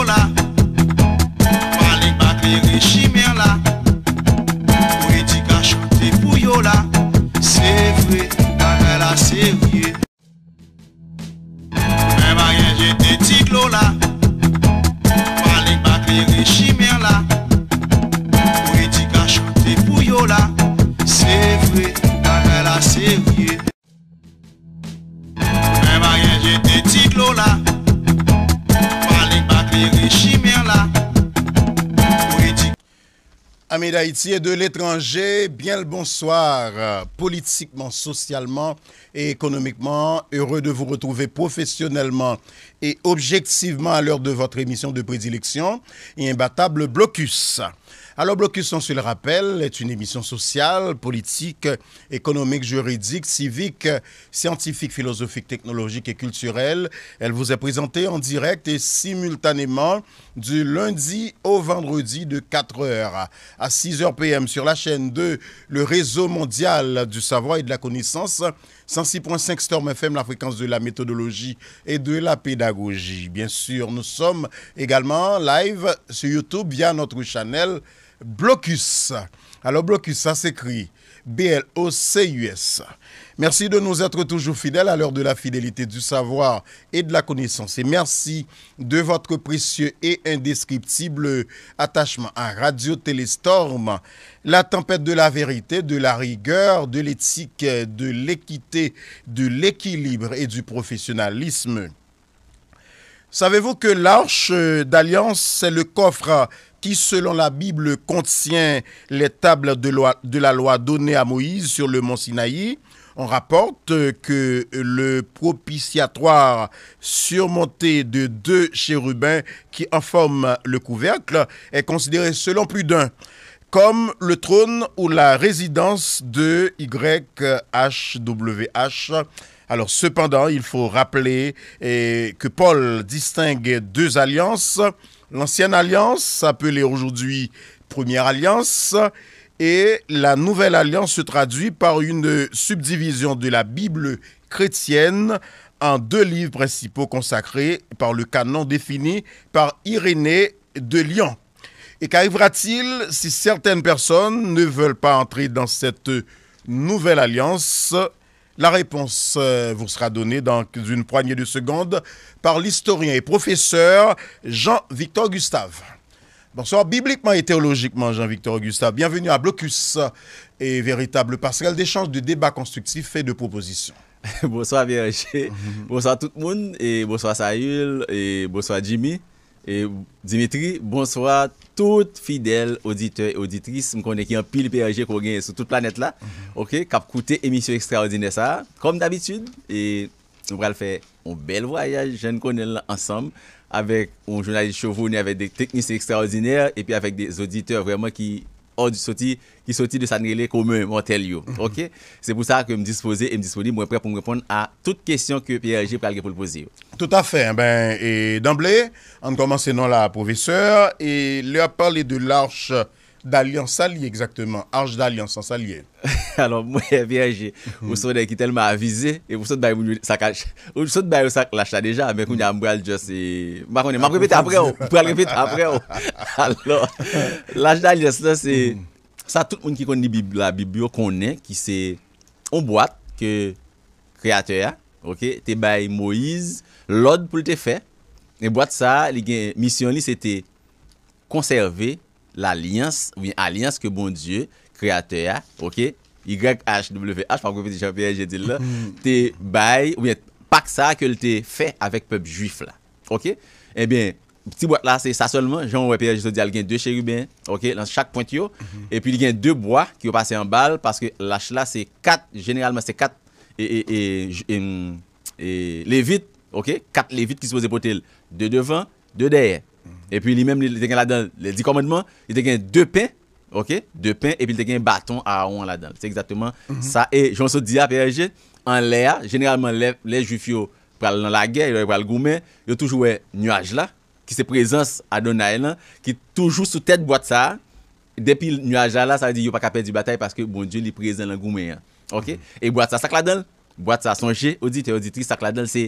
¡Hola! d'Haïti et de l'étranger, bien le bonsoir, politiquement, socialement et économiquement. Heureux de vous retrouver professionnellement et objectivement à l'heure de votre émission de prédilection, Imbattable Blocus. Alors, Blocus sur le rappel est une émission sociale, politique, économique, juridique, civique, scientifique, philosophique, technologique et culturelle. Elle vous est présentée en direct et simultanément du lundi au vendredi de 4h à 6h PM sur la chaîne 2, le réseau mondial du savoir et de la connaissance, 106.5 Storm FM, la fréquence de la méthodologie et de la pédagogie. Bien sûr, nous sommes également live sur YouTube via notre channel blocus. Alors blocus, ça s'écrit B-L-O-C-U-S. Merci de nous être toujours fidèles à l'heure de la fidélité, du savoir et de la connaissance. Et merci de votre précieux et indescriptible attachement à Radio Téléstorm, la tempête de la vérité, de la rigueur, de l'éthique, de l'équité, de l'équilibre et du professionnalisme. Savez-vous que l'arche d'alliance, c'est le coffre qui, selon la Bible, contient les tables de, la loi donnée à Moïse sur le mont Sinaï, on rapporte que le propitiatoire surmonté de deux chérubins qui en forment le couvercle est considéré selon plus d'un comme le trône ou la résidence de YHWH. Alors cependant, il faut rappeler que Paul distingue deux alliances L'ancienne alliance s'appelait aujourd'hui Première Alliance et la nouvelle alliance se traduit par une subdivision de la Bible chrétienne en deux livres principaux consacrés par le canon défini par Irénée de Lyon. Et qu'arrivera-t-il si certaines personnes ne veulent pas entrer dans cette nouvelle alliance la réponse euh, vous sera donnée dans une poignée de secondes par l'historien et professeur Jean-Victor Gustave. Bonsoir, bibliquement et théologiquement, Jean-Victor Gustave. Bienvenue à Blocus et véritable parcelle d'échange, de débats constructifs et de propositions. bonsoir, Vierge. Mhm. Bonsoir tout le monde. Et bonsoir, Saül Et bonsoir, Jimmy. Et Dimitri. Bonsoir, toutes fidèles auditeurs et auditrices, je connais qui un pile PRG qu'on sur toute la planète mhm. là. OK, cap coûter émission extraordinaire ça, comme d'habitude et nous allons faire un bel voyage, je ne connais pas ensemble avec un journaliste chevronné avec des techniciens extraordinaires et puis avec des auditeurs vraiment qui du sorti, qui sorti de comme commun mortel. Yo. Mhm. OK? C'est pour ça que je me dispose et me disponible, moi prêt pour me répondre à toutes questions que Pierre-Jean peut pour poser. Tout à fait. Hein, ben, et d'emblée, on commence non la professeur et leur parler de l'arche Dalian salye, exactement. Arj dalian sansalye. Alors, moi, bien, j'ai ou so dek ki telman avize, ou sou dek baye ou sak lach la deja, mwen kou nyan mbou aljus, mwen konen, mwen pral repit apre ou. Alors, lach dalian, sa tout moun ki konen la Bibliot konen, ki se ou boat, ke kreator ya, te baye Moïse, l'od pou te fe, e boat sa, li gen, misyon li, se te konserve, l'alians, ou bien alians ke bon dieu kreatè ya, ok YHWH, pa koufè di chanpè, jè dil la te bay, ou bien pa ksa ke l te fè avèk pèb juif la, ok, e bien pti boit la, se sa solman, jan wè pè jè so di al gen 2 chérubè, ok, lan chak point yo, e pi li gen 2 boi ki wè pase an bal, paske l h la se 4 genelman se 4 e, e, e, e, le vit ok, 4 le vit ki se pose potel 2 devan, 2 derè E pi li menm li te gen la den, li di komadman, li te gen 2 pen, ok, 2 mhm. pen, e pi li te gen baton a ouan la den. Se exactement sa e, jonsou di apereje, an le a, generalman le jufyo pral nan la gen, yo toujou e nywaj la, ki se prezans adonay lan, ki toujou sou tet boat sa, depi nywaj la la, sa yo di yo pa kapel di batay, paske bon diyo li prezans lan goumen ya, ok. E boat sa sak la den, boat sa sonje, ou di te ou di tri sak la den, se...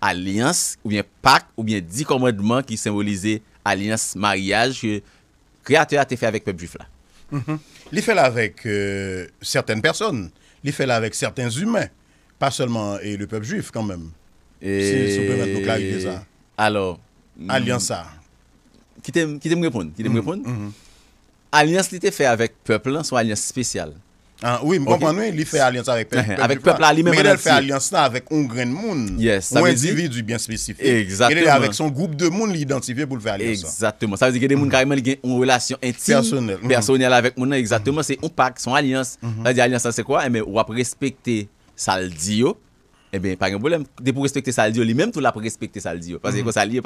alliance, ou bien pacte, ou bien dix commandements qui symbolisaient alliance, mariage, que créateur a été fait avec le peuple juif là. Mhm. Il fait là avec euh, certaines personnes, il fait là avec certains humains, pas seulement et le peuple juif quand même. Et... Si, vous on nous clarifier ça. Alors. Hmm, alliance ça. Qui t'aime répondre? Qui t'aime mhm. répondre? Mhm. Alliance qui était fait avec peuple, c'est alliance spéciale. Ah, oui, bonpandou, li fè aliansa Avèk pepla li mèman Mè genè l fè aliansa avèk on gren moun Ou individu bien spesifi Genè l avèk son goup de moun li identifiye pou l fè aliansa Exactement, sa vè di genè moun kareman li genè On relasyon intime, personel avèk moun Exactement, se on pak son aliansa La di aliansa se kwa? Ou ap respekte sa l diyo eh bien, pas de problème. pour respecter ça, lui-même, tout l'a pour respecter ça, Parce que mhm. ça le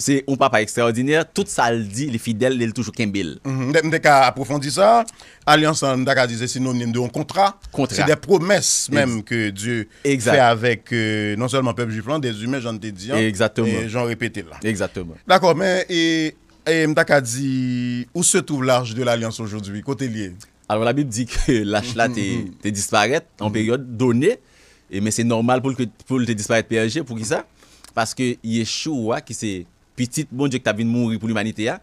c'est un papa extraordinaire. Tout ça, le dit, les fidèles, il toujours qu'un Mm -hmm. Je approfondir ça. Alliance, on c'est synonyme de un contrat. C'est des promesses même que Dieu fait avec euh, non seulement le peuple juif, des humains, j'en ai dit. Hein. Exactement. Et j'en répété là. Exactement. D'accord, mais et, et m'daka dit, où se trouve l'âge de l'Alliance aujourd'hui Côté lié. Alors la Bible dit que l'âge là, mm mhm. disparaît en période donnée. Et, mais c'est normal pour le, pour le disparaître PSG. Pour qui ça Parce que Yeshua, qui c'est petit bon Dieu qui t'a venu mourir pour l'humanité, hein,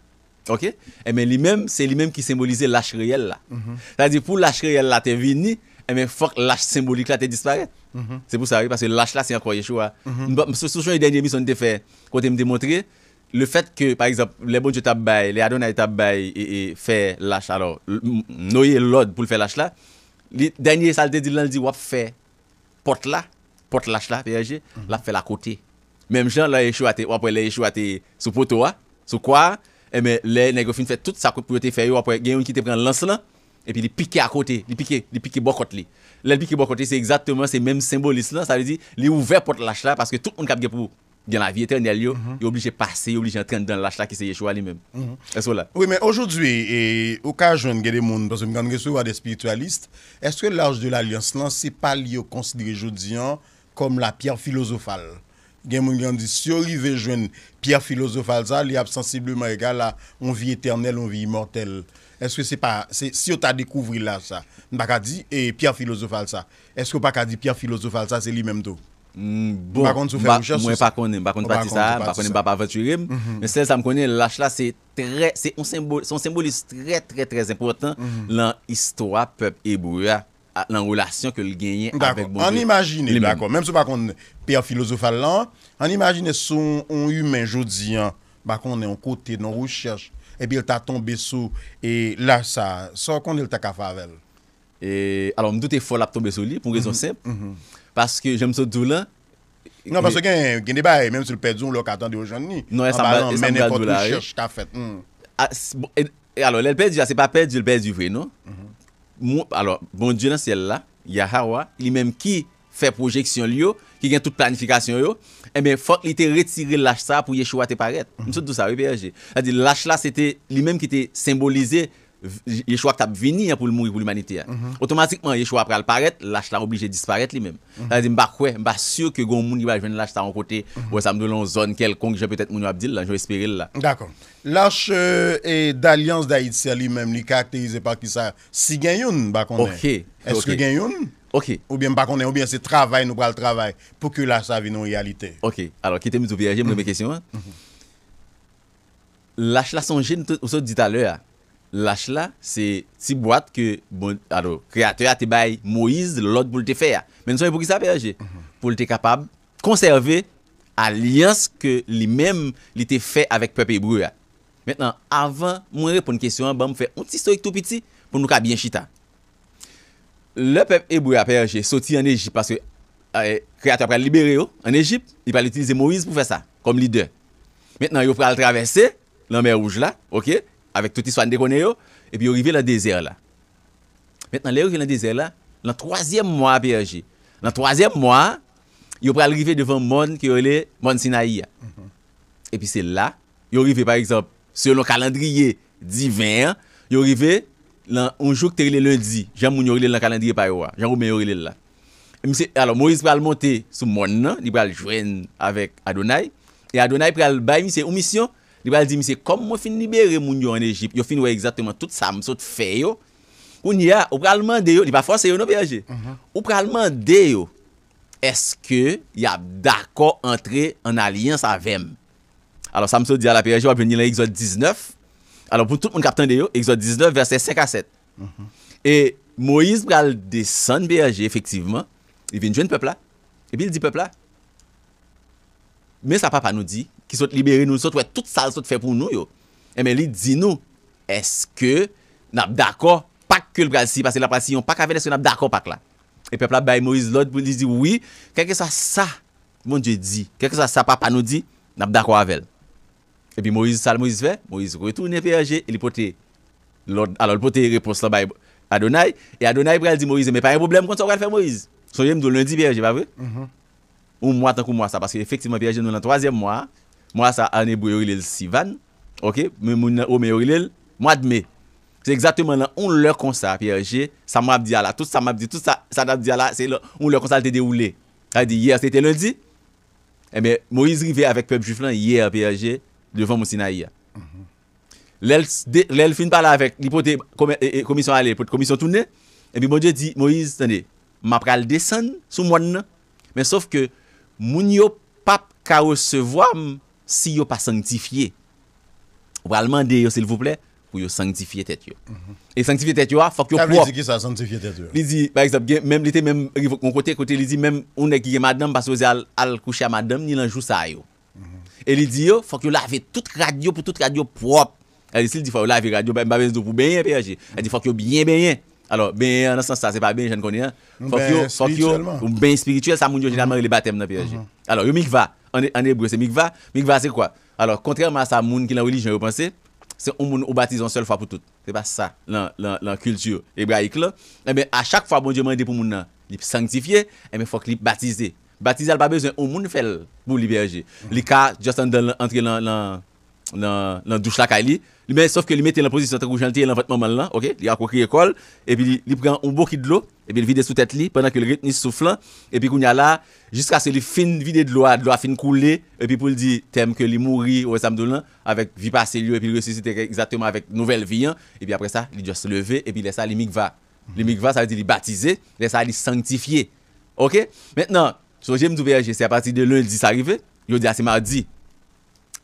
ok Et eh, mais lui-même, c'est lui-même qui symbolisait l'âge réel là. Mm-hmm. C'est-à-dire pour l'âge réel là, t'es venu, et eh, faut l'âge symbolique là, t'es disparu. Mm-hmm. C'est pour ça, parce que l'âge là, c'est encore Yeshua. Mm Ce sont les dernières missions que fait, quand tu me démontré, le fait que, par exemple, les bons dieux t'abaillent, les Adonai t'abaillent et, et fait lâche, alors, Noé l'ordre pour faire lâche là, les derniers saletés dit, on dit, wap fait porte là, porte lâche là, PSG, mhm. l'a fait la côté. Même gens là, échoué après les échoué sous poteau, hein. sous quoi, et eh mais ben, les fin fait tout ça pour te faire, après il un qui te prend lance là, et puis il pique à côté, il pique, il pique bon côté. Le piqué bon côté, c'est exactement ces mêmes symbolisme là, ça veut dire, il ouvert porte lâche là parce que tout le monde a pour gen la vi eternel yo, yo oblije pase, yo oblije entren den lache la ki se ye chou alimem. Eso la. Oui, men, ojou dwi, e okajwen gen de moun, panse mwen gen reswe wade espiritualiste, eswe lache de l'alyans lan, se pa li yo konsidere joudian kom la pier filozofal. Gen mwen gen di, si yo li ve jwen pier filozofal sa, li ap sensibleman egal a on vi eternel, on vi imortel. Eswe se pa, se yo ta dekouvri la sa, mbak a di, e pier filozofal sa. Eswe mbak a di, pier filozofal sa, se li memdo. Mm, bon, mwen pa konen, pa konen pa pati sa, pa konen pa pa pati rib, men sel sa m konen, lache la, se mhm. on symbolise tre, tre, tre, tre important lan istwa pep ebouya, lan relasyon ke l genyen avek bonjou. An imagine, d'akon, menm se pa konen, pe a filozofa lan, an imagine son yon humen joudian, pa konen, an kote, an roucherj, epi el ta tombe sou, e lache sa, son konen el ta kafavel. E, alon mdoute fol ap tombe sou li, pou rezon mhm. sep, parce que j'aime ce doula non parce que a un débat même sur le perdu on le aujourd'hui non ça va mais n'importe où je t'a hmm. ah, alors le perdu c'est pas perdu le du vrai non mm-hmm. alors bon dieu dans ciel là yahawa lui même qui fait projection qui gagne toute planification lui et il faut qu'il était retiré lâche ça pour yeshua te paraître Je tout ça oui, c'est-à-dire lâche là c'était lui même qui était symbolisé choix qui a venu hein, pour le mourir pour l'humanité. Hein. Mhm. Automatiquement, choix après le paraître, lâche l'a obligé de disparaître lui-même. C'est-à-dire, je ne suis pas sûr que les gens qui va venir lâche en côté, mhm. ou ça me donne une zone quelconque, j'ai peut-être mon Abdil, je vais espérer là. D'accord. Lâche euh, et d'Alliance d'Haïti lui-même, il caractérisé par qui ça Si gagne, bah a OK. Est-ce que gagne Ok. Ou bien, pas on est, ou bien c'est travail, nous pas le travail, pour que l'âge ça vienne en réalité. Ok. Alors, quittez nous au vierge, mes question hein? mhm. Lâche la son jeune, on se dit à l'heure. Lache la, se ti boate ke, bon, adou, kreator a te bay Moïse lòd pou lte fè ya. Men son e pou ki sa perje? Pou lte kapab konserve alians ke li men lite fè avèk pepe Ebrua. Mètenan, avan, mwen repon kèsyon, ban mwen fè un ti stoik tou piti pou nou ka bien chita. Le pepe Ebrua perje soti an Ejip, paske kreator pral libere yo an Ejip, li pral itilize Moïse pou fè sa, kom lide. Mètenan, yo pral travesse, lan mè rouj la, okè, avec toute histoire de yo, et puis arrivé dans le désert là. Maintenant, les arrivé dans le désert là, dans le troisième mois pierre PRG, dans le troisième mois, ils vont arriver devant monde qui est Mon Sinaï. Et puis c'est là, ils arrivé par exemple, selon le calendrier divin, ils arrivé un jour que le lundi, Jean Mounior dans le calendrier par là, Jean Romain le là. Alors Moïse va monter sur monde, il va le joindre avec Adonai, et Adonai va le bailler, c'est une mission li ba al di misi, kom mwen fin libere moun yo an Egypt, yo fin wè exactement tout sa msot feyo, ou ni ya, ou pralman deyo, li ba fwase yo nou B.A.G., mhm. ou pralman deyo, eske ya dako entre an aliyans avèm? Alors sa msot di a la B.A.G. wè veni lè exot 19, alors pou tout mwen kapten deyo, exot 19, verset 57. Mhm. Et Moïse pral desan B.A.G. efektiveman, il vin jwen pepla, epi il di pepla. Men sa papa nou di, qui sont libérés nous autres, ouais, tout ça se fait pour nous. Et eh, mais il dit nous, est-ce que nous d'accord pas que le Brésil, parce que la Brésil, pas qu'avec, est-ce que nous d'accord là Et peuple là, Moïse l'autre, pour lui dire oui, quelque ça, ça, mon Dieu dit, quelque ça, ça, papa nous dit, nous d'accord avec elle. Et puis Moïse, ça, Moïse fait, Moïse retourne vers et il porte l'ordre, alors il porte réponse là, Adonai, et Adonai, il dit Moïse, mais pas un problème, quand ça, va faire Moïse. Soyez-moi lundi, Vierge, pas vrai? Mm-hmm. Ou moi, tant que moi, ça, parce qu'effectivement, Vierge, nous, dans le troisième mois, mwa sa ane bou yorilel si van, ok, mwen eh mm-hmm. non? moun nan ome yorilel, mwa dme, se exateman lan, on lor konsa, P.R.G., sa mwab di ala, tout sa mwab di, tout sa, sa mwab di ala, se lor, on lor konsa lte de oule, a di, ye, se te londi, e me, Moise rive avèk Peb Juflan, ye, P.R.G., devon mwosina ye, lel finpala avèk, li potè, komison ale, potè komison toune, e mi mwadje di, Moise, tande si yo pas sanctifié. Ou allemand de yo s'il vous plaît pour yo sanctifier tête yo. Mhm. Et sanctifier tête yo, ah, faut que yo propre. dit qui ça sanctifier tête yo. Il dit par exemple même l'été même mon côté côté il dit même on est qui madame parce que al, al coucher à madame ni l'an jour ça yo. Mhm. Et il dit yo, faut que yo laver toute radio pour toute radio propre. Elle dit il faut laver radio pas ben, besoin de ben, pour bien PHG. Elle dit faut que yo bien bien. Alors, ben, dans ce sens, ça, c'est pas bien, je ne connais pas. Ben, faut que, faut que, ben spirituel, ça, mon Dieu, généralement, mhm. les baptême dans le PSG. Alors, yo mikva, en hébreu, c'est mikva. Mikva, c'est quoi Alors, contrairement à ça, moun qui la religion, vous pensez, c'est un moun au baptise une seule fois pour toutes. C'est pas ça, la, la, culture hébraïque là. Eh à chaque fois, bon Dieu m'a dit pour moun il li sanctifié, et eh bien, faut qu'il baptisé. Baptiser, pas besoin, on moun fait pour libérer. Mm -hmm. juste entre juste dans dans la douche la Kali. Mais sauf que lui mettait la position de Goujalti et l'envêtement mal là, ok? Il a compris l'école, et puis il prend un qui de l'eau, et puis il vide sous tête lui pendant que le rythme souffle, et puis il y a là, jusqu'à ce qu'il finisse vide de l'eau, de l'eau fin couler, et puis pour lui dire, t'aimes que lui mourir au avec vie passée lui, et puis il ressuscite exactement avec nouvelle vie, hein. et puis après ça, il doit se lever, et puis laisse ça, il va. Le va ça veut dire baptiser, laisse ça, il sanctifier. Ok? Maintenant, sur le GMWG, c'est à partir de lundi, ça arrive, il dit, ah, c'est mardi.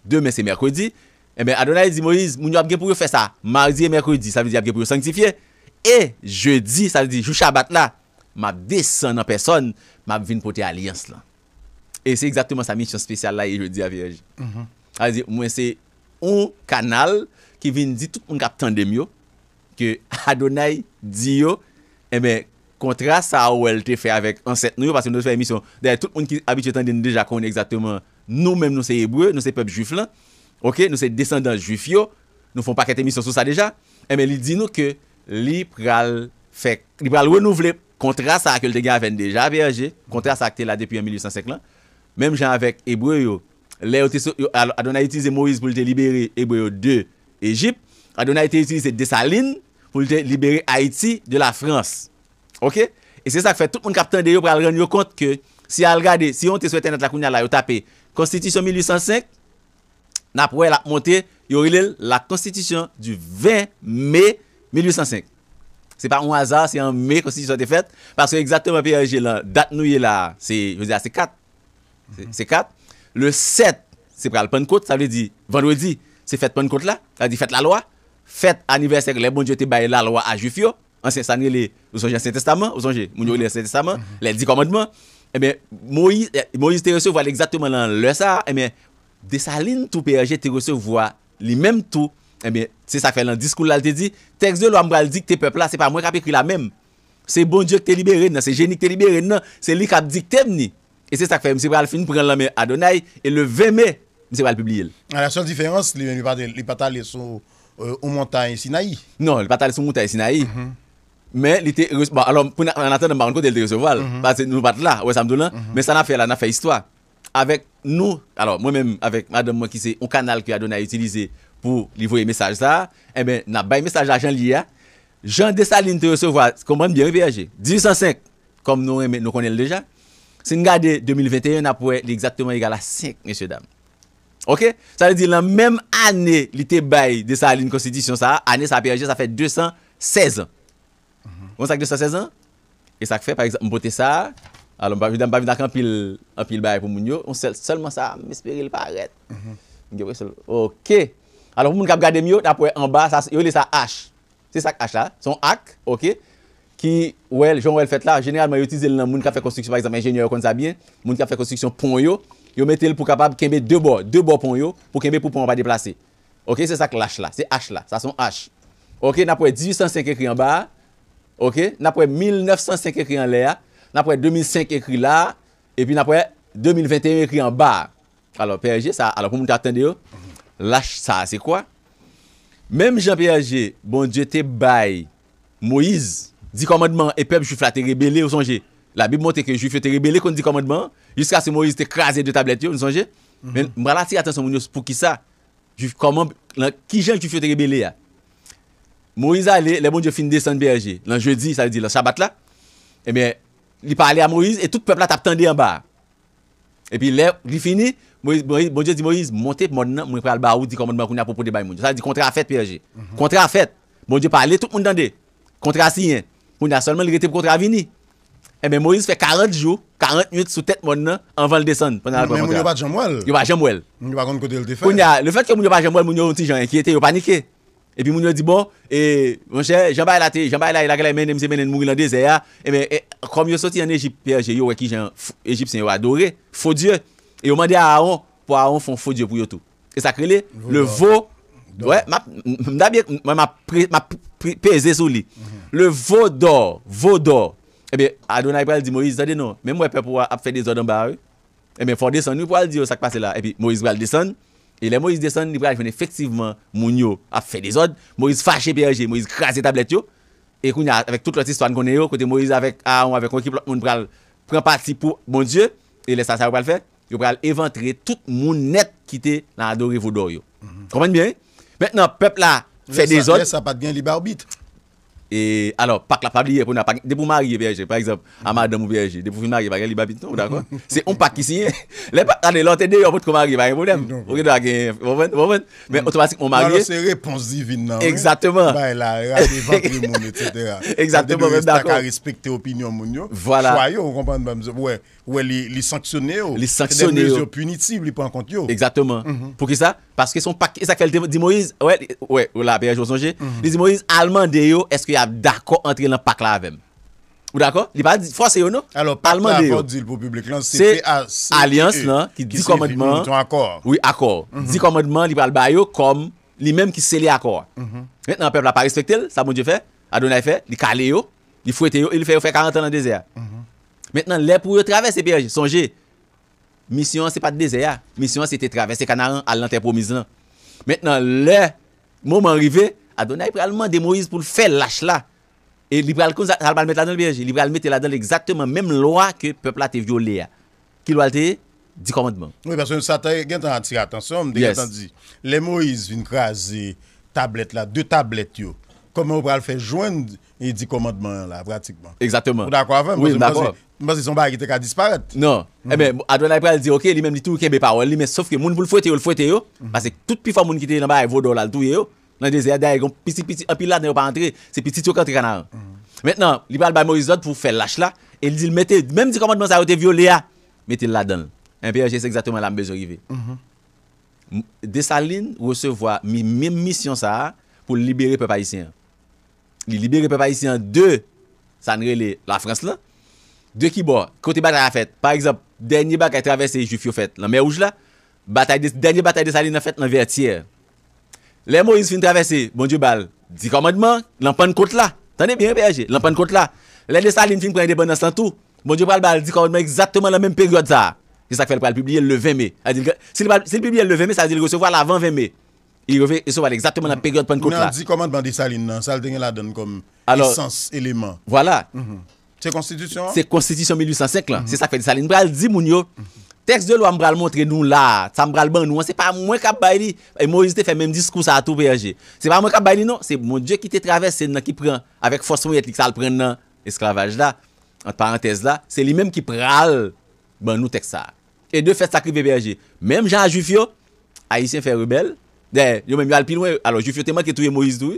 Demè se Merkodi, e eh mè Adonay di Moïse, moun yo ap gen pou yo fè sa, Mardi e Merkodi, sa vè di ap gen pou yo sanctifiè, E jeudi, sa vè di Jouchabat la, mè ap desan nan person, mè ap vin pou te alians la. E se exactement sa mission spesyal la, e jeudi avyaj. A zi, mwen se, un kanal, ki vin di tout moun kap tendem yo, Ke eh Adonay di yo, e mè kontra sa awel te fè avèk, Anset nou yo, pasi nou fè emisyon, dè tout moun ki abitwe tendem de Jakon, E exactement, nous-mêmes, nous sommes hébreux, nous sommes peuple juif ok, nous sommes descendants juifs, nous ne faisons pas qu'être émission sur ça déjà, mais eh il dit nous que l'Ipral fait, l'Ipral renouveler contrat ça que le gars avait déjà berger, contrat ça était là depuis 1805 même gens avec hébreux, les a utilisé Moïse pour libérer hébreux de Égypte, Adonai a utilisé Dessalines pour libérer Haïti de la France. OK Et c'est ça que fait tout le monde capteur de pour rendre compte que si si on te sur internet la kounya là, yo Constitution 1805, la montée, la Constitution du 20 mai 1805. Ce n'est pas un hasard, c'est en mai que la Constitution été faite. Parce que exactement, PRG, la date nous est là, c'est 4. C'est 4. Le 7, c'est pour le Pentecôte, ça veut dire vendredi, c'est fête Pentecôte là, ça veut dire fête la loi, fête anniversaire, les bon Dieu te baille la loi à Jufio, ancien sommes les saint Testament, les saint Testament, les 10 commandements. Emen, eh Moïse Terese eh, voal exactement eh lan lè sa, emen, desaline tou PRG Terese voa li mèm tou, emen, se sak fè lan diskoul lal te di, terze lou am bral dik te pepla, se pa mwen ka pekri la mèm, se bon dik te libere nan, se genik te libere nan, se li kap dik tem ni, e se sak fè, mse bral fin pran lan mè Adonay, e le vèmè, mse bral publiye lè. A la son diférense, li pata lè sou Oumontay euh, Sinaï? Non, li pata lè sou Oumontay Sinaï. Mm-hmm. mais il était alors pour en attendant par de il recevoir parce que nous battons là ouais ça me mhm. mais ça n'a fait là n'a fait histoire avec nous alors moi-même avec madame qui c'est un canal qui a donné à utiliser pour livrer message ça eh ben n'a pas message à Jean Lia Jean Dessaline te recevoir comment bien voyager 1805 comme eh ben, nous connaissons déjà si nous regardons 2021 n'a pour exactement égal à 5 messieurs dames OK ça veut dire la même année il était bail Dessaline constitution ça année ça a ça fait 216 ans Yon sak de 16 an. Yon sak fe. Par exemple, mpote sa. Alon, mpavidam mpavidak an pil bay pou moun yo. Seleman sa, mespere li paret. Ok. Alon, moun kap gade myo. Napwe an ba. Yo li sa hach. Se sak hach la. Son hach. Ok. Ki, ouel, joun ouel fet la. Generalman, yo tize l nan moun kap fe konstriksyon. Par exemple, enjeneyo yo kont sa bien. Moun kap fe konstriksyon pon yo. Yo metel pou kapab kembe de bo. De bo pon yo. Po kembe pou pon an ba deplase. Ok. Se sak l hach la. Se ha ok, après 1905 écrit en l'air, après 2005 écrit là, et puis après 2021 écrit en bas. Alors, PRG, ça, alors pour nous attendre, lâche ça, c'est quoi? Même Jean-Pierre bon Dieu te bail, Moïse, dit commandement, et peuple juif là, te rébellé, vous songe. La Bible montre que juif était rébellé contre dit commandement, jusqu'à ce que Moïse te crasé de tablettes, aux songe. Mm -hmm. Mais, voilà, si attention, pour qui ça? Juif, comment, qui Jean juif te rébellé, Moïse allait, les bon Dieu fin descendre berger. Le jeudi, ça veut dire le Shabbat là. Eh bien, il parlait à Moïse et tout le peuple là t'attendait en bas. Et puis là, il finit, Moïse, Moïse, bon Dieu dit Moïse, montez mon nom, le pral baou dit commandement qu'on a pour de baï mon Dieu. Ça dit contrat fête, berger. Mm -hmm. Contrat fête. Bon Dieu parlait, tout le monde entendait. Contrat signé. On a seulement le était contrat venir. Eh bien, Moïse fait 40 jours, 40 minutes sous tête mon avant le descendre. Mais il n'y a pas de jambouel. Il n'y a pas de jean Il n'y a pas de côté le fait. Le fait que il n'y a pas de jambouel, il y a un petit gens inquiété, il paniqué. Epi moun yo di bon, e, moun chè, jambay la te, jambay la ila gala men, men men moun rilande ze ya, e men, e, kom yo soti an Egypt, perje, yo wè ki jen, Egypt se yo adore, fò die, e yo mande a an, pou a an fon fò die pou yo tou. E sakre li, le vò, wè, mda bie, mwen ma preze sou li, le vò dò, vò dò, e men, adonay pou al di Moïse, zade non, men mwen pe pou ap fè de zòd an ba wè, e men, fò deson nou pou al di yo sakpase la, e pi, Moïse pou al deson, Et les Moïse descend, il prend effectivement Mounio a fait des ordres. Moïse fâché PRG, Moïse crasse tablette yo. Et avec toute l'histoire histoire qu'on a côté Moïse avec Aaron avec équipe, on prend parti pour mon Dieu et là, ça ça va le faire. Il va éventrer tout monde qui était dans adoré Vodor yo. Mhm. Comprenez bien Maintenant peuple là fait des ordres. Ça pas bien libre arbitre. Et alors, pas la pablier pour de pour marier PSG, par exemple, à madame ou PSG, de pour marier, par exemple, il d'accord C'est un qui ici. Les pas, allez, l'autre deux, on peut marier, pas vous problème. Vous avez un mm. mais automatiquement, marié. C'est réponse divine, non Exactement. Bah, monde, etc. Exactement, même d'accord. respecter l'opinion, mon Voilà. Soyez, vous comprenez, ouais. Ouè, li sanksyonè yo. Li sanksyonè yo. Sè de mèjè punitif li pò an kont yo. Eksatèman. Pò ki sa? Pò ki sa k fèlte yo. Di Moïse, ouè, ouè, ouè, ouè, ouè, ouè, jou sonje. Li di Moïse, alman de yo, eske yav d'akò antre lan pak la avèm. Ou d'akò? Li pò, fò se yo nou? Alman de yo. Alman non, mm-hmm. de yo. Alman mm-hmm. de yo. Alman de yo. Alman de yo. Alman de yo. Alman de yo. Alman de yo. Alman de yo. Alman de yo. Alman de yo. Mètenan lè pou yo travesse B.R.G. sonje, misyon se pa de deze ya, misyon se te travesse kanaran al lantè promizan. Mètenan lè, mouman rive, a donè yon pralman de Moïse pou l'fèl lâche la. E li pralmète la nan l'B.R.G., li pralmète la nan l'exaktèman mèm loa ke pepla te viole ya. Ki lualte, di komandman. Oui, parce qu'on s'attend à tirer attention, on s'attend à dire, les Moïse vin kraser tablette la, deux tablettes yo. comment on va le faire joindre les 10 commandements là, pratiquement. Exactement. Vous d'accord avec Oui, d'accord. Parce que son bagage était qu'à disparaître. Non. Mm. Eh bien, Adonai Pral dit, ok, lui-même, il tout qu'il y parole mais sauf que moun vous le fouettez, vous le fouettez, mm. parce que toute plus fois moun qui était dans le bagage, vaudou là, le tout, dans le désert, d'ailleurs, petit, petit, un pile là, n'est pas entré, c'est petit, tu rentres canard. Maintenant, il parle de Moïse pour faire lâche là, et il dit, mettez, même si commandement ça a été violé, ah, mettez-le là-dedans. Un PRG, c'est exactement là, besoin arriver. Mm-hmm. Dessalines recevoir même mission ça pour libérer les peuple haïtien libéré libere ici en deux ça sanre le la france la, de ki côté bataille batay a fet, par exemple, dernier bataille travesse Juf yo fet, lan mer ouj la, bataille de, denye bataille de Saline a fet vertière. Les Le Moïse fin traverser. bon dieu bal, dit commandement lan côte là la, bien payé. lan côte là la, le de Saline fin bonnes indépendance lan tout bon dieu bal bal, di komadman, exactement la même période ça c'est ça kfe le pral publie le 20 mai si le publie le 20 mai. ça dit recevoir recevoir l'avant 20 mai il revient et ça exactement la mm. période quoi là. On dit comment demander saline non, ça le la donne comme Alors, essence élément. Voilà. Mm -hmm. C'est constitution C'est constitution 1805 là, mm -hmm. c'est ça fait saline bral dit moun yo. Mm-hmm. Texte de loi m'bral montrer nous là, ça m'bral ban nous, c'est pas moi qui baili, et Moïse te fait même discours à tout PRG. C'est pas moi qui baili non, c'est mon Dieu qui te traverse, c'est qui prend avec force moyenne qui ça le prend dans esclavage là. Entre parenthèses là, c'est lui-même qui pral ban nous texte ça. Et de faire ça PRG. Même Jean Juif haïtien fait rebelle de, yo men mm-hmm. yo al pi alors alo juf yo te manke touye Moïse dou,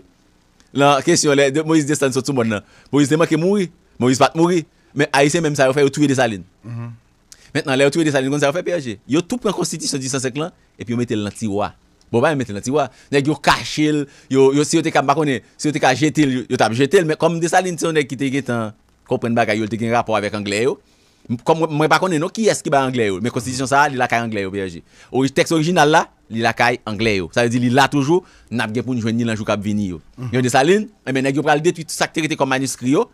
lan kesyon le, de, Moïse destan sot tout moun nan, Moïse te manke mouri, Moïse pat mouri, men Aïsien bah, menm sa yo fè yo touye Desaline. Mm -hmm. Mètnen le yo touye Desaline kon sa yo fè PHG, yo tou pren konstitisyon puis lan, epi yo mette tiwa. Bon ba yo mette tiwa. nek yo kachil, yo, yo si yo te kam bakone, si yo te ka jetil, yo tap jetil, men kom Desaline se yo nek ki te getan, kompren bagay yo te gen rapor avèk Anglè yo, kom mwen bakone nou ki eski ba Anglè yo, men konstitisyon sa li la ka Anglè yo PHG. Ou tekst orijinal la, li lakay Anglè yo. Sa yon di li la toujou, nap gen pou njwen nil anjou kap vini yo. Mm-hmm. Yon de Saline, eme neg yo pral detwit sakte rete kom manuskrio,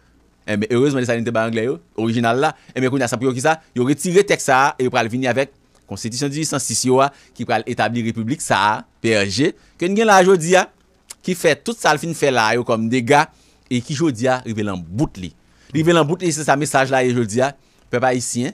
eme heurezman de Saline te ba Anglè yo, orijinal la, eme kon yon asap yo ki sa, yo retire tek sa a, e yo pral vini avek, konstitisyon di 866 yo a, ki pral etabli republik sa a, PRG, ke ngen la jodi a, ki fe tout sal fin fe la yo, kom de ga, e ki jodi a, rive lan bout li. Rive lan bout li, se sa mesaj la yo e jodi a, pe pa isyen,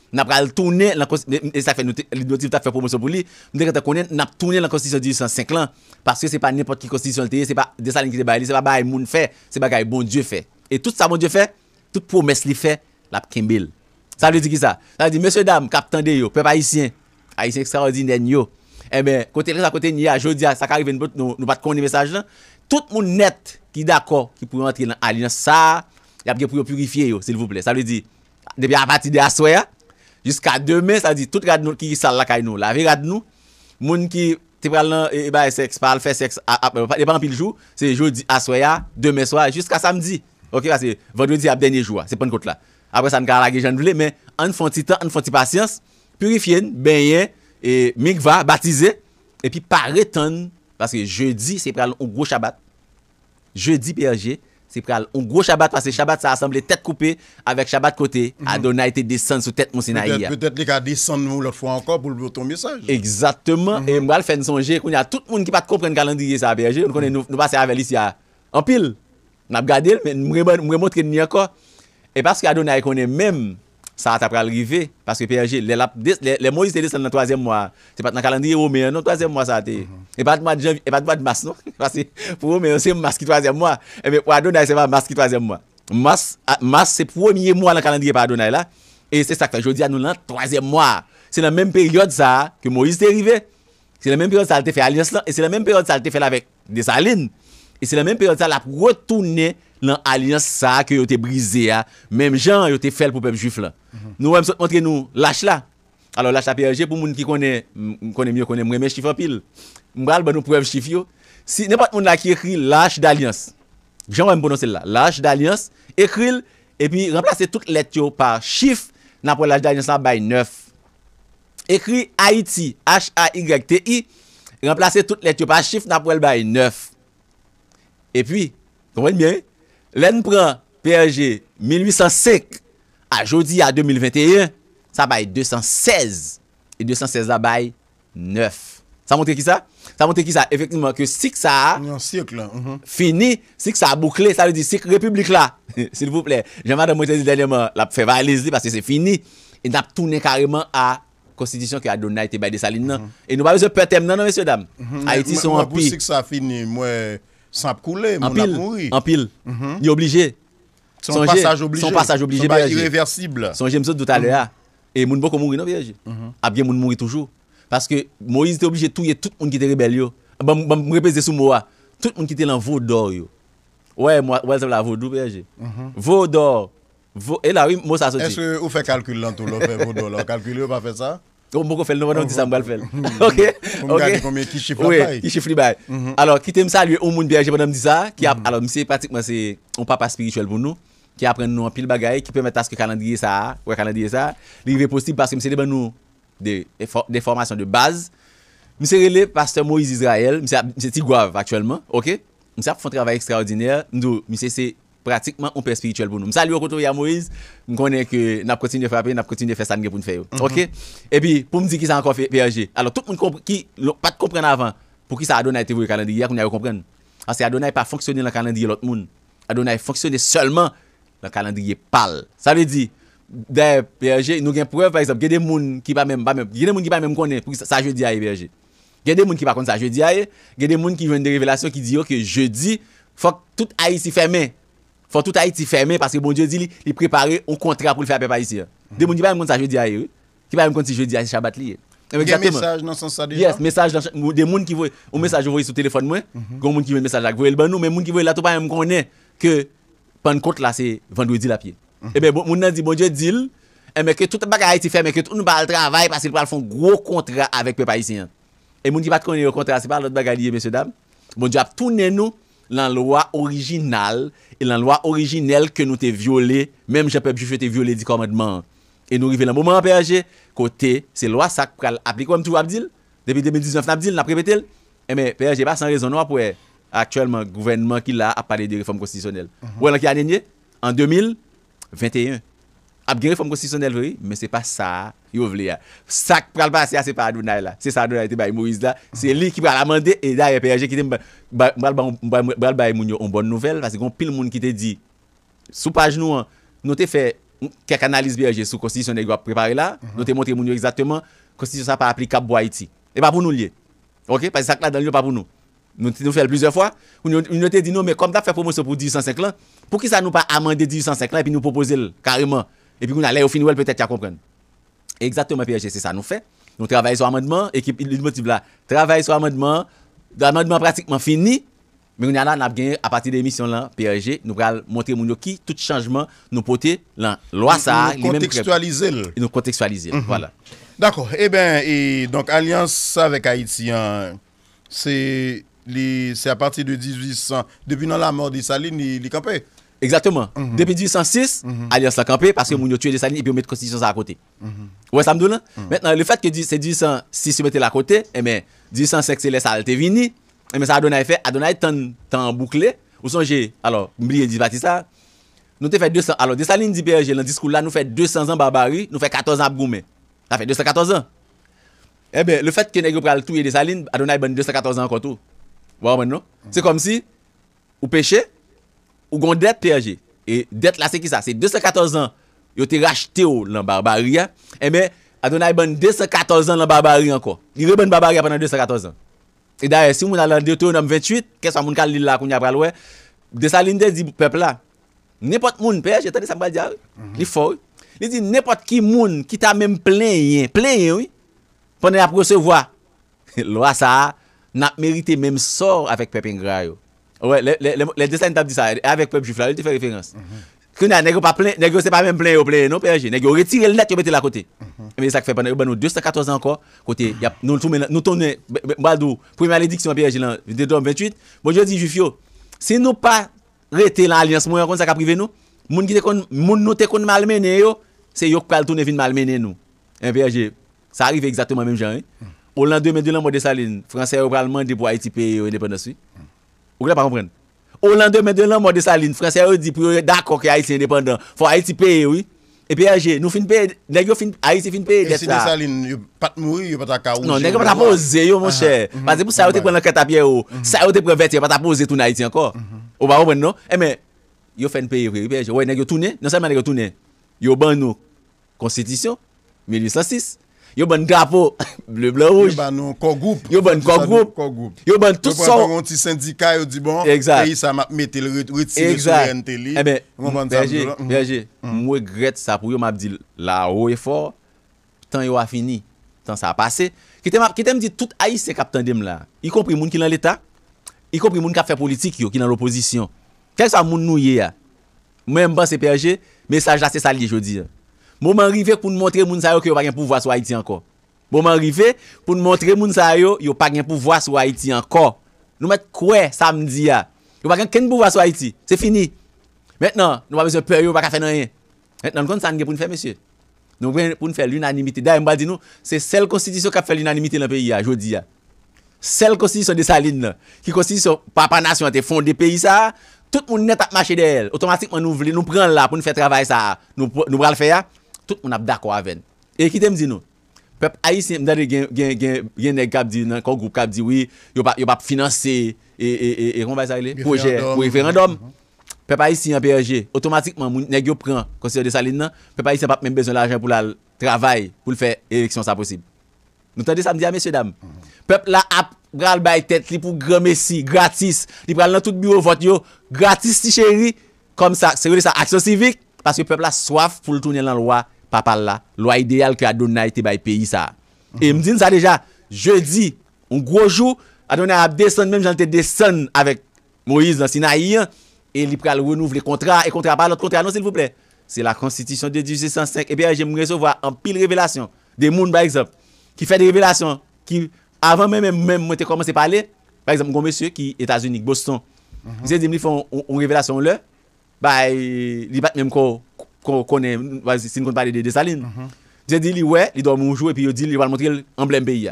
N ap pral toune lankons... E sa fè l'inotiv ta fè promosyon pou li. N ap toune lankonsistisyon 185 lan. Paske se pa nipot ki konstisyon lteye. Se pa desa lini ki te baye li. Se pa baye moun fè. Se pa gaye bondye fè. E tout sa bondye fè. Tout promes li fè. Lap kembil. Sa vle di ki sa? Sa vle di, mese dam, kapitan de yo. Pep haisyen. Haisyen ekstraordin den yo. Ebe, kote lisa kote nye a. Jodi a. Sa ka rive nou pat koni mesaj lan. Tout moun net ki dako. Ki pou yon atri nan al Jusqu'à demain, ça dit, tout rad qui sale là nous. La vie de nous, moun qui te et eh, eh, bah, sexe, pral fait sexe, ah, ah, bah, pas en pile jour, c'est jeudi à demain soir, jusqu'à samedi. Ok, parce que vendredi à dernier jour, c'est pas une côte là. Après ça, nous avons mais on fait un temps, on patience, purifier, baigner, et mikva, baptiser, et puis retendre parce que jeudi, c'est pral gros Shabbat. Jeudi, PRG, c'est pral un gros Shabbat parce que Shabbat ça a semblé tête coupée avec Shabbat côté mhm. Adonai était descendu sous tête mon Sinaï peut-être qu'il a descendu l'autre fois encore pour ton message exactement mm -hmm. et moi le fait songer qu'il y a tout le monde qui pas comprendre calendrier ça berger on connaît nous, nous passer avec ici en pile n'a regardé mais me montrer a encore et parce qu'Adonai connaît même ça a pas arrivé parce que PSG les les, les Moïse descendu dans le troisième mois c'est pas dans le calendrier romain non troisième mois ça a été mhm. et pas de mois de janvier et pas de mois de mars non parce que pour romain c'est mars qui troisième mois et eh mais pour Adonai c'est pas mars qui troisième mois mars ah, mars c'est premier mois dans le calendrier par Adonai là et c'est ça que je dis à nous dans troisième mois c'est la même période ça que Moïse est arrivé c'est la même période ça a été fait alliance là et c'est la même période ça a été fait avec des salines et c'est la même période ça l'a retourné L'alliance alians sa ke yo te brize ya, menm jan yo te fel pou juif la. Mm -hmm. Nou wèm sot montre nou, lâche la. Alors lâche la PRG pour moun ki konen, konen myo konen mremen chif apil. Mbral ban nou preuve chif yo. Si n'importe moun la ki ekri lâche d'alians, jan wèm là, la, lâche d'alians, et puis remplase tout let yo par chif, nan pou lâche d'alians la bay 9. Ekri Haiti, H-A-Y-T-I, remplase tout let yo par chif, nan pou el Et puis, Epi, konwen bien, Len pran PRG, 1805, a jodi a 2021, sa bay 216, e 216 la bay 9. Sa montre ki sa? Sa montre ki sa, efektivman, ke sik sa a, fini, sik sa a boukle, sa le di sik republik la. Sil pouple, jen vade mwen te di denye man, la pou fe valizi, parce se fini. E nap toune kareman a konstitisyon ki a donay te bay de sali nan. E nou bay ou se petem nan, non, meseyo dam? Aiti son anpi. Mwen pou sik sa a fini, mwen... Sans couler, mon pile, mourir. En pile. Mm -hmm. est obligé. Son, passage obligé. Son passage obligé. Son irréversible. Son j'aime ça tout à mhm. l'heure. Et peut beaucoup mourir non vierge. Mhm. A ah, bien mon mourir toujours parce que Moïse était obligé de tuer tout le monde qui était rebelle yo. Ah, bon bah, bah, me répéter sous moi. Tout le monde qui était dans vaudor Ouais, moi ouais c'est la vaudou PG. Vaudor. Et là oui, moi ça se dit. Est-ce que vous faites calcul dans tout le vaudor là, calculer pas faire ça donc beaucoup fait le nombre de le faire. OK. OK. combien qui chiffre Oui, qui chiffre là mhm. Alors, qui t'aime saluer au monde je vais me dire ça, qui mhm. alors monsieur pratiquement c'est un papa spirituel pour nous qui apprend nous en pile bagaille qui permet à ce que calendrier ça, ouais calendrier ça, il est possible parce que monsieur ben nous des des formations de base. Monsieur le pasteur Moïse Israël, monsieur Tigouave actuellement, OK Monsieur fait un travail extraordinaire. Nous, monsieur c'est pratiquement un père spirituel pour nous. Salut au côté à Moïse, je connais que n'a continué frapper, n'a continué faire ça pour nous faire. Mhm. OK Et puis pour me dire qui ça encore fait PRG. Alors tout le monde qui pas compris avant pour qui ça Adonai a été le calendrier qu'on a comprendre. Parce que Adonai pas fonctionné dans le calendrier l'autre monde. Adonai fonctionné seulement dans le calendrier pâle. Ça veut dire des PRG, nous avons preuve par exemple, il y a des gens qui pas même pas même, il y a des gens qui pas même ça jeudi à PRG. Il y a des gens qui pas connaissent ça jeudi à, il y a des gens qui viennent des révélations qui disent que jeudi faut toute Haïti fermé faut tout Haïti fermé parce que bon Dieu dit, il préparé un contrat pour le faire peuple haïtien. De mon Dieu, pas ça jeudi eux, Qui va même quand si jeudi à Shabbat lié. Exactement. message dans sens ça déjà. Yes, message dans des monde qui voient un mm-hmm. message envoyé sur téléphone moi, mm-hmm. gon monde qui veut message là, voyez le ban nous, mais monde qui voit là tout pas même connaît que Pentecôte là c'est vendredi la pied. Mm-hmm. Eh ben mon nan dit bon Dieu dit et eh ben, mais que toute bagaille Haïti fermé que tout nous pas le travail parce qu'il va faire un gros contrat avec peuple haïtien. Et monde qui pas connait le contrat, c'est pas l'autre bagaille messieurs dames. Bon Dieu a tourné nous la loi originale et la loi originelle que nous t'ai violé, même Jean-Pierre Juffé t'ai violé du commandement. Et nous arrivons à un moment en PRG, côté, c'est loi ça applique comme tout Abdil. Depuis 2019, Abdil n'a répété. Et eh mais PRG pas sans raison non, pour actuellement le gouvernement qui a parlé de réforme constitutionnelle. Mhm. Ou alors qui a gagné en 2021 ap gen reform konstitusyonel veri, mais se pa ça. yo ça ya. Sak pral C'est c'est pas pa c'est la. Se sa Adonay c'est Moïse c'est lui qui va pral et e da qui PRG ki te mbral baye moun yo on bon nouvel, pasi kon monde qui qui te dit sou page nous hein, nous t'es fait quelques analyses analize sur sou konstitusyonel yo ap prepare la, mm -hmm. exactement, konstitusyonel sa pa apli pas bo pour E pa pou nou Ok, Parce que ça ne yo pas pas pour Nous avons fait plusieurs fois. Nous avons dit non, mais comme tu as fait promotion pour 185 ans, pour qui ça nous pas amender 185 ans et puis nous proposer carrément et puis, on a l'air au final, peut-être, à comprendre. Exactement, PSG, c'est ça, nous fait. Nous travaillons sur amendement, équipe motive là, travaille sur amendement, l'amendement pratiquement fini. Mais on a là, à partir de l'émission là, PRG, nous allons montrer mon tout changement nous porter la loi ça, nous contextualiser. Nous contextualiser, mhm. voilà. D'accord. Eh bien, et donc alliance avec Haïti, hein, c'est à partir de 1800, depuis dans la mort de Saline, il est campé. Exactement. Mhm. Depuis 1806, mhm. Alliance la campée parce que mm -hmm. tué des salines et puis on met la constitution à côté. Mhm. Ouais, ça me donne. Maintenant, le fait que c'est 1806 se mettait à côté, eh bien, 1806 c'est les salles vini, eh bien, ça a donné effet, a donné tant, tant bouclé. Vous songez, alors, oubliez de dire ça. Nous avons fait 200, alors, des salines d'IPRG, dans ce discours là, nous fait 200 ans barbarie, nous fait 14 ans Abgoumé. Ça fait 214 ans. Eh bien, le fait que nous avons tout et des salines, a donné 214 eh ben, ans encore tout. Vous voyez, C'est comme si, ou péché, Ou gon det peje, e det la se ki sa, se 214 an yo te rachete ou nan barbariya, e me adonay bon 214 an nan barbariya anko, ni rebon barbariya panan 214 an. E dare, si moun ala deyote ou nan 28, keswa moun kal lilla koun ya pralwe, desa linde di pepla, nepot moun peje, tani sa mbadiya, mhm. li foy, li di nepot ki moun ki ta menm plen yin, plen yin ouy, panan ap resevoa, lo a sa, nap merite menm sor avèk pepen gra yo. Ouais, les, les, les dessins scènes dit ça. Avec peuple juif là, il fait référence. Que n'a nèg pas plein, nèg c'est pas même plein au plein non PSG. Nèg retiré le net, il mettait la côté. Mhm. Mais ça fait pendant ben, nous 214 ans encore côté y a nous tourner nous tourner Badou première malédiction PSG là 28. Bon je dis juif Si nous pas rester l'alliance moi comme ça qu'a privé nous, monde qui te conn monde nous te kon malmené yo, c'est yo qui va tourner vinn malmené nous. Un hein, PSG, ça arrive exactement même genre. Hein. Mhm. Au lendemain de l'an de Saline, français ont demandé pour Haïti pays indépendance. Mhm. Vous ne pas comprendre. Au lendemain de la mort de Saline, Français ont dit d'accord que Haïti est indépendant. Il faut Haïti payer, oui. Et puis, nous finissons payer. Haïti finit payer. Et si Saline n'est pas mourir, il n'est pas qu'à Non, il n'est pas poser, mon ah, cher. Parce ah, que pour ça, vous prenez l'enquête à pied. Ça, vous prenez 20, il n'est pas poser tout en Haïti encore. Vous mm-hmm. ne comprenez non Eh mais, vous faites payer, oui. Oui, vous tournez. Non seulement vous tournez, vous ban nous constitution 1806. Yo ban drapo, ble-ble-rouj. Yo ban kogoup. Yo ban kogoup. Yo ban tout son. Yo ban konti syndika yo di bon. Exact. E yi sa map mette le reti le sou rente li. Exact. E eh men, Perge, Perge, mwe gret sa pou yo map mm. di la ou e for, tan yo a fini, tan sa a pase. Kite mdi tout a yi se kap tendem la, yi kompri moun ki lan l'Etat, yi kompri moun kap fe politik yo ki nan l'oposisyon. Kek sa moun nou ye ya? Mwen mban se Perge, mesaj la se salye jodi ya. Moment arrivé pour nous montrer que nous n'avons pas de pouvoir sur Haïti encore. Moment arrivé pour nous montrer que nous n'avons pas de pouvoir sur Haïti encore. Nous mettons quoi samedi a. n'avons pas de pouvoir sur Haïti, c'est fini. Maintenant, nous pas besoin peur yo pas faire rien. Maintenant, nous compte ça pour nous faire monsieur. Nous pour nous faire l'unanimité. D'ailleurs, m'a dit nous, c'est celle constitution qui a fait l'unanimité dans le pays je aujourd'hui. Celle constitution de Saline qui constitution papa nation a fondé pays ça, tout le monde net à marcher d'elle. Automatiquement, nous voulons, nous prendre là pour nous faire travailler ça. Nous, nous le faire. Tèl mwen ap dako avèn. E kitèm zinonn? Pep, ayis ye mdador gen, gen, gen, gen neg kap di nan, tekrar, group kap di, wè, yo pa, yo pa finansei, e, e, e, e, hon XX le, pou jè? Moh, pou jè random. Pep ayis siya PEG. Automatikman mwen neg yo pran, konsè yo de salin nan, pep ayis ye pap men bezon la ajen pou lal travay, pou l substance aposib. Nou tèl de sa mdia, mesi zodan. Pèp la ap, bral bay tèt li pou grò mesi, gratis, li pral nan tout biwou vot yo, gratis si chéri, papa là, loi idéale que Adonai été dans pays ça. et Et me dit ça déjà, jeudi, un gros jour, Adonai a descendu, même j'en descendu avec Moïse dans Sinaï, et il renouvelé renouveler contrat, et contrat pas l'autre contrat, non s'il vous plaît. C'est la constitution de 1805. Et eh bien, j'aimerais recevoir en pile révélation. Des mouns, par exemple, qui fait des révélations, qui, avant même, même, moi, commencé à parler, par exemple, un monsieur qui, États-Unis, Boston, mm -hmm. il dit, il fait une révélation là, bah, il bat même quoi qu'on connaît, vas-y, si on parle de Dessalines. Mhm. J'ai dit, lui, ouais, il doit jouer, et puis il dit, hein. il va montrer l'emblème pays.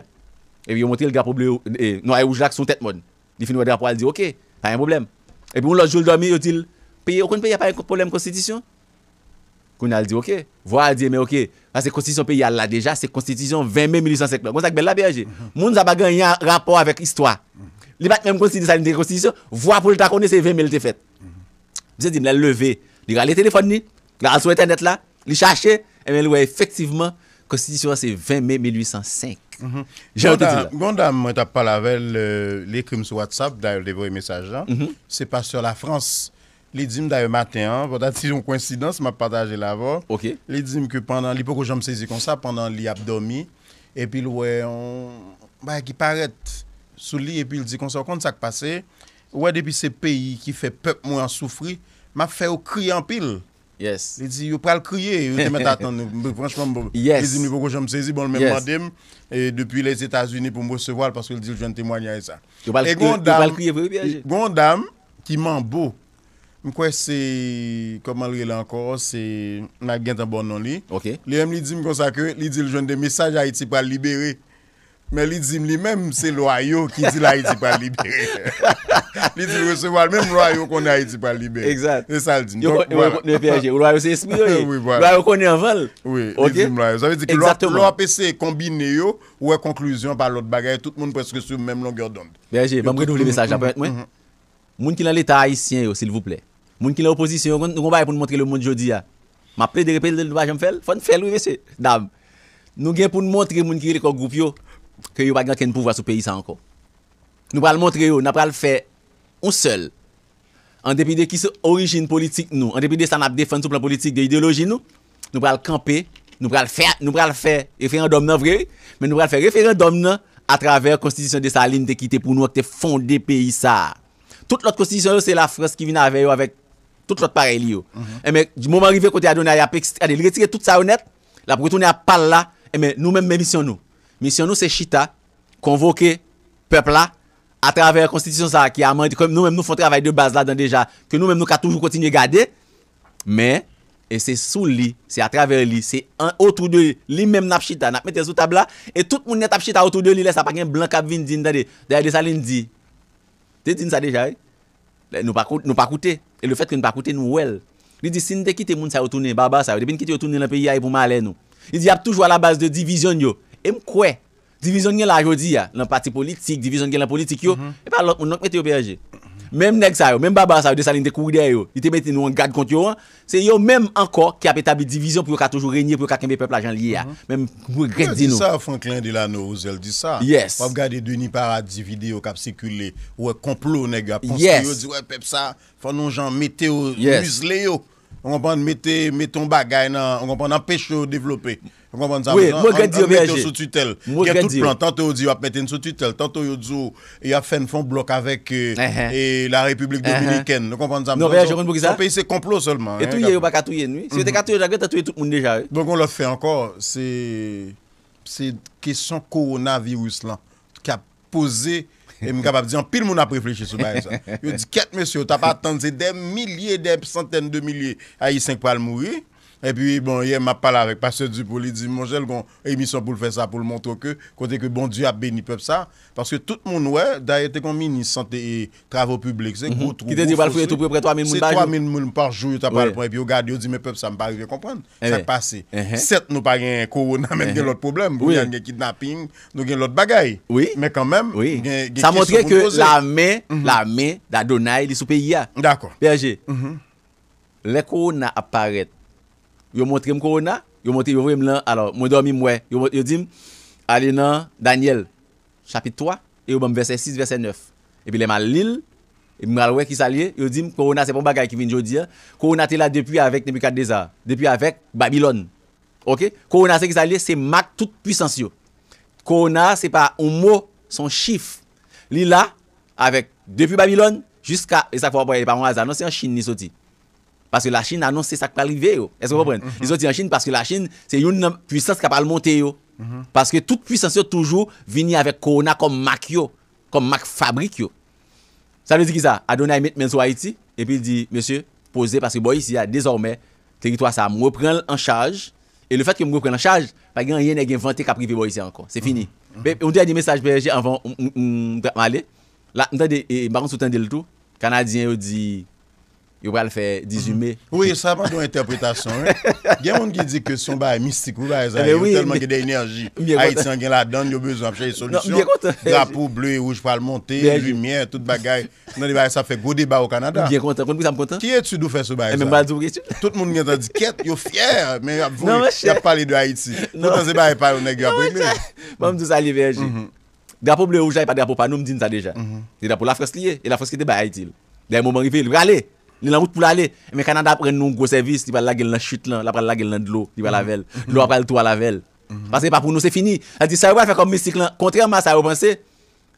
Et puis il montre le drapeau bleu, et non, il rouge là, son tête mode. Il finit le drapeau, il dit, ok, pas un problème. Et puis, l'autre jour, il dormit, il dit, pays, aucun pays n'a pas un problème constitution. Qu'on a dit, ok, voilà, dit, mais ok, parce que la constitution pays là déjà, c'est constitution 20 mai 1805. Comme ça, la BRG. Moun ça pas gagner un rapport avec l'histoire. Mhm. Il n'y a pas même constitution, c'est constitution, voix pour le est, c'est 20 mai, il fait. Mhm. J'ai dit, il lever, levé, il a le téléphone, La sou internet la, li chache, e eh men lwè efektiveman, konstidisyon la se 20 mai 1805. Gwanda, gwanda mwen tapal avèl le krim sou WhatsApp, da yon devoye mesaj la, se pa sur la Frans, li dim da yon maten an, vwè dati yon koinsidans, ma pataje la vò, li dim ki pendant, li poukou jom sezi kon sa, pendant li abdomi, epi lwè, mwen ki paret sou li, epi li di kon sa kon sa kpase, wè depi se peyi ki fe pep mwen soufri, ma fe ou kri an pil, Yes. Il dit, il le crier, il te met à Franchement, yes. il dit, pourquoi je me saisis, bon, le même mandem, et depuis les États-Unis pour me recevoir parce qu'il dit, je viens témoigner à ça. Et Gondam, Gondam, qui m'en beau, je crois que c'est, comment le dit encore, c'est, ma gain un bon nom, lui. Ok. Lui-même, il dit, me consacre, il dit, le jeune des messages à Haïti pour libérer. Mais il dit lui-même, c'est l'Ohio qui dit l'Haïti pas libéré. Il dit recevoir même l'Ohio qu'on a Haïti pas libéré. Exact. C'est ça le dit. Le PSG, l'Ohio c'est esprit. L'Ohio qu'on est en val Oui, il dit l'Ohio. Ça veut dire que l'OAPC combiné ou est conclusion par l'autre bagaille, tout le monde presque sur même longueur d'onde. PSG, je vais vous le message. Moun qui dans l'État haïtien, s'il vous plaît. Moun qui l'opposition, on va pour montrer le monde aujourd'hui. Ma plaide de répéter le bagage, je vais faire. Faut faire, oui, monsieur. Dame. Nous avons pour montrer moun qui est le groupe que a pas gagne pouvoir sur pays ça encore. Nous pas le montrer yo, n'a le faire un seul. En dépit de qui c'est origine politique nous, en dépit de ça n'a défendre sur plan politique de idéologie nous, nous pas le camper, nous pas le faire, nous pas le faire référendum non vrai, mais nous pas le faire référendum non à travers constitution de Saline qui était pour nous qui était fondé pays ça. Toute l'autre constitution c'est la France qui vient avec avec toute l'autre pareil mhm. Et mais du moment arrivé côté à donner à retirer tout ça honnête, la retourner à parler là, et mais nous même mission nous. Misyon nou se chita, konvoke, pepla, a travèr konstitisyon sa akiamant, kèm nou mèm nou fò travèy de baz la dan deja, kèm nou mèm nou ka toujou kontinye gade, mè, e se sou li, se a travèr li, se an otou de li, li mèm nap chita, nap mette sou tabla, e tout moun net ap chita otou de li, lè sa pa gen blan kap vin din, dè yè de sa lin di, te din sa deja, e? nou pa koute, nou pa koute, e le fèt ke nou pa koute nou wel, li di sin de kite moun sa otounen, baba sa yo, depen kite otounen la peyi a, pou ma alè nou, li di ap E mkwe, divizyon nye la jodi ya, lan pati politik, divizyon gen lan politik yo, mhm. e pa lak mwen ak mette yo peje. Mem neg sa yo, mem baba sa yo, de salin de koude yo, yote mette nou an gade kont yo an, se yo menm anko ki ap etabli divizyon pou yo ka toujou renyi pou yo ka kembe pepe la jan liye ya. Mhm. Mem mwen gredi nou. Fanklin de la Noz, el di sa, ap gade deni para divide yo kap sekule, ou e komplo neg, ap ansi yo di we pep sa, fanon jan meteo, mizle yo, an kompande mette, metton bagay nan, an kompande an peche yo devlope. Vous Oui, moi, je sous tutelle. Il Tantôt, dit, qu'il va mettre sous tutelle. Tantôt, oh, il dit, a fait un bloc avec euh, uh-huh. la République uh-huh. dominicaine. Vous comprenez ça? pays, c'est complot seulement. Hein, et tout, tout déjà. Donc, on le fait encore. C'est question coronavirus qui a posé et capable dire pile monde a réfléchi sur ça. Je dis quatre messieurs, pas attendu des milliers des centaines de milliers haïtiens pour mourir. Et puis, bon, hier, m'a parlé avec Pasteur Dupont, il dit, mon une émission pour le faire ça, pour le montrer que, côté que bon Dieu a béni peuple ça. Parce que tout le monde, ouais, d'ailleurs, t'es comme ministre santé et travaux publics, c'est mhm. gros trou. Qui te dit, va le tout près 3000 mounes par jour. par jour, pas le point. Et puis, regarde, il dit, mais peuple, ça me pas arrivé à comprendre. Eh ça passe. Eh hein. Certes, nous pas un corona, mais eh il hein. l'autre problème. Il y a un kidnapping, nous avons l'autre bagaille. Oui. Mais quand même, ça montre que la main, mhm. la main d'Adonai, il est sous pays. Ah. D'accord. Berger, mhm. les corona apparaît ils ont montré corona, ils ont montré yo vraiment Alors, moi dormi moi, ils ont dit allez dans Daniel chapitre 3 et au verset 6 verset 9. Et puis les mal l'île et mal ouais qui s'allié, ils dit corona c'est pas un bagage qui vient jodi. Hein. Corona était là depuis avec Nebuchadnezzar, depuis avec Babylone. OK Corona c'est qui s'allie, c'est Mac toute puissance yo. Corona c'est pas un mot, son chiffre. Li là avec depuis Babylone jusqu'à et ça faut pas pas par hasard, non c'est en Chine ni parce que la Chine a annoncé ça qui va arriver. Est-ce que vous comprenez Ils ont dit en Chine parce que la Chine, c'est une puissance qui va monter. Parce que toute puissance est toujours venue avec Corona comme Mac, comme Mac fabrique. Ça veut dire qui ça Adonai met main Haïti et puis il dit, monsieur, posez parce que bon, il y a désormais territoire ça me reprend en charge. Et le fait que me reprenne en charge, pas grand rien n'est inventé a privé Boïs encore. C'est fini. On a dit un message PSG avant d'aller. Là, on a des on tendus le tout. Canadien dit Yo va le faire 18 mai. Oui, ça pas une interprétation. Il hein. y a des qui dit que son bar est mystique, ou bar est eh ben oui, tellement mais... d'énergie. Haïtien qui la donne, il a besoin de chercher des solutions. Drapeau bleu et rouge pour le monter, lumière, toute bagaille. Non, ça fait gros débat au Canada. Bien content. Vous êtes content? Qui est-tu d'où faire ce bar? Eh ben, bah, tout le monde qui a dit quête, est fier, mais il a pas parlé de Haïti. Non, c'est pas un nègre après. Moi, je dis ça, les mhm. Drapeau bleu et rouge, il n'y a pas drapeau pas nous, dit ça déjà. Mhm. C'est drapeau la France liée, et la France qui était Haïti. D'un moment arrivé, il va aller. Li nan route pou l'ale. Men Kanada pren nou gwo servis, li pral la gel nan chute lan, la pral la gel nan dlo, li pral lavel. Dlo pral tou a lavel. Parce que pa pou nou se fini. Al di sa yo pral fè kom mistik lan. Kontrèman sa yo pense,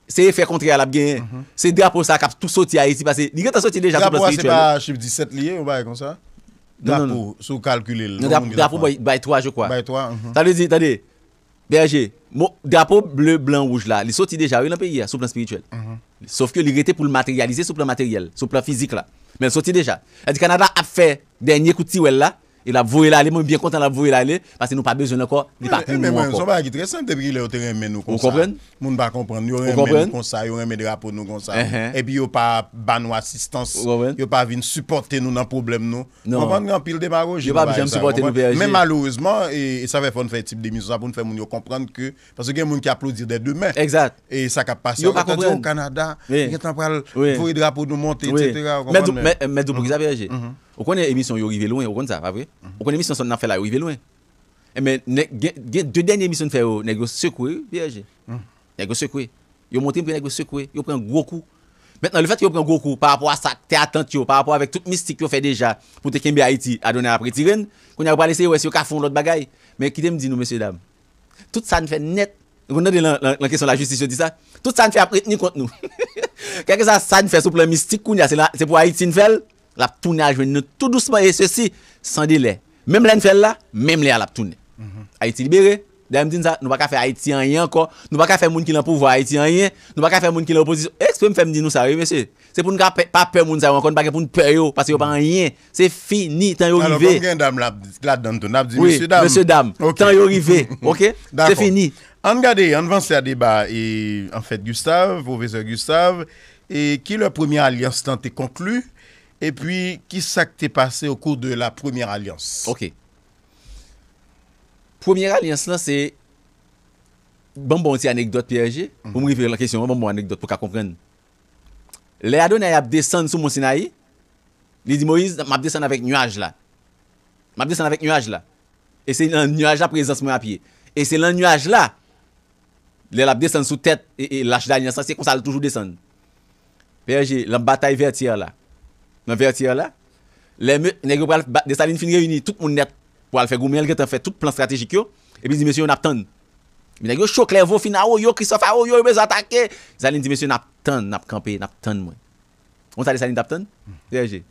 se fè kontrè al ap genye. Se drapo sa kap tout soti a iti. Parce li gen ta soti deja tout plas ki chwe. Drapo a se pa chif 17 liye ou ba e kon sa? Drapo sou kalkule. Drapo bay 3 je kwa. Bay 3. Ta le di, ta de, berje, drapo bleu, blanc, rouge la, li soti deja ou nan peyi ya sou plan spirituel. Mm-hmm. Sauf ke li rete pou l'materialize sou plan materiel, sou plan fizik la. Men soti deja, edi kanada afe denye kuti wella, Il a vou il a li, moun biye kontan la vou il a li Pase nou pa bejoun lè ko, li pa koun nou anko Moun ba kompren, yon remè nou konsa, yon remè drapo nou konsa E pi yon pa ban nou asistans, yon pa vin supporte nou nan problem nou Konpren, yon pi l de maro, yon pa bi jen supporte nou VRG Men malourezman, e sa ve fon fè tip de miso sa pou nou fè moun yon kompren Pase gen moun ki aplodir de demè, e sa kap pasi Yon pa kompren, yon pa kompren On connaît l'émission Yo Rive Loin, on connaît ça, pas vrai? Mhm. On connaît l'émission Son fait la Yo Rive Loin. Mais eh ben, deux dernières émissions fait, on a secoué, vierge. Mhm. On a secoué. Ils ont monté, ils ont secoué. pris un gros coup. Maintenant, le fait qu'ils ont pris un gros coup par rapport à ça, t'es attentif, par rapport avec toute mystique qu'ils ont fait déjà pour te Kembe Haïti à donner après Tirène, qu'on a pas laissé, ouais, si fait l'autre bagaille. Mais qui me dit, nous, messieurs, dames? Tout ça ne fait net. Vous avez dit la, la question de la justice, je dis ça. Tout ça ne fait après ni contre nous. Quelque chose ça ne fait sur le plan mystique, c'est pour Haïti, ne fait la a à nous tout doucement et ceci sans délai. Même l'NFL là, même les à la tournée mhm. Haïti libéré. nous ne ça, pas faire Haïti en rien encore, nous pas faire moun qui voir pouvoir Haïti en rien, nous pas faire moun qui l'opposition. Eh, Est-ce que me faire me dire nous ça monsieur C'est pour nous pas peur moun ça encore, pas pour nous peur qu'il parce a pas mhm. rien. C'est fini tant yo arrivé. Alors monsieur dame. tant yo arrivé, OK C'est fini. On regarde, en avance à débat et en fait Gustave, professeur Gustave et qui le premier alliance tant est conclue et puis, qui ça qui passé au cours de la première alliance Ok. Première alliance là, c'est... Bon, bon, c'est anecdote PSG. Vous me référez la question, bon, bon, anecdote pour qu'à comprenne. Les Adonai a descendu sur Mont Sinaï. Il dit Moïse, je descendu avec nuage là. Je descends avec nuage là. Et c'est un nuage là présence moi à pied. Et c'est un nuage là. Les a descendu sous tête et, et lâche d'alliance, c'est comme ça toujours descendre. g la bataille vertière là. nan vertye la, le me, ne ge pral, de saline fin ge uni, tout moun net, pou al fe goumen, elke te fè tout plan strategik yo, e pi di mesye yo nap ton, mi ne ge yo chok le vo fin a yo, yo krisof a yo, mm-hmm. yo yo bez atake, zanine di mesye yo nap ton, nap kampe, nap ton mwen, moun sa de saline nap ton? Deje,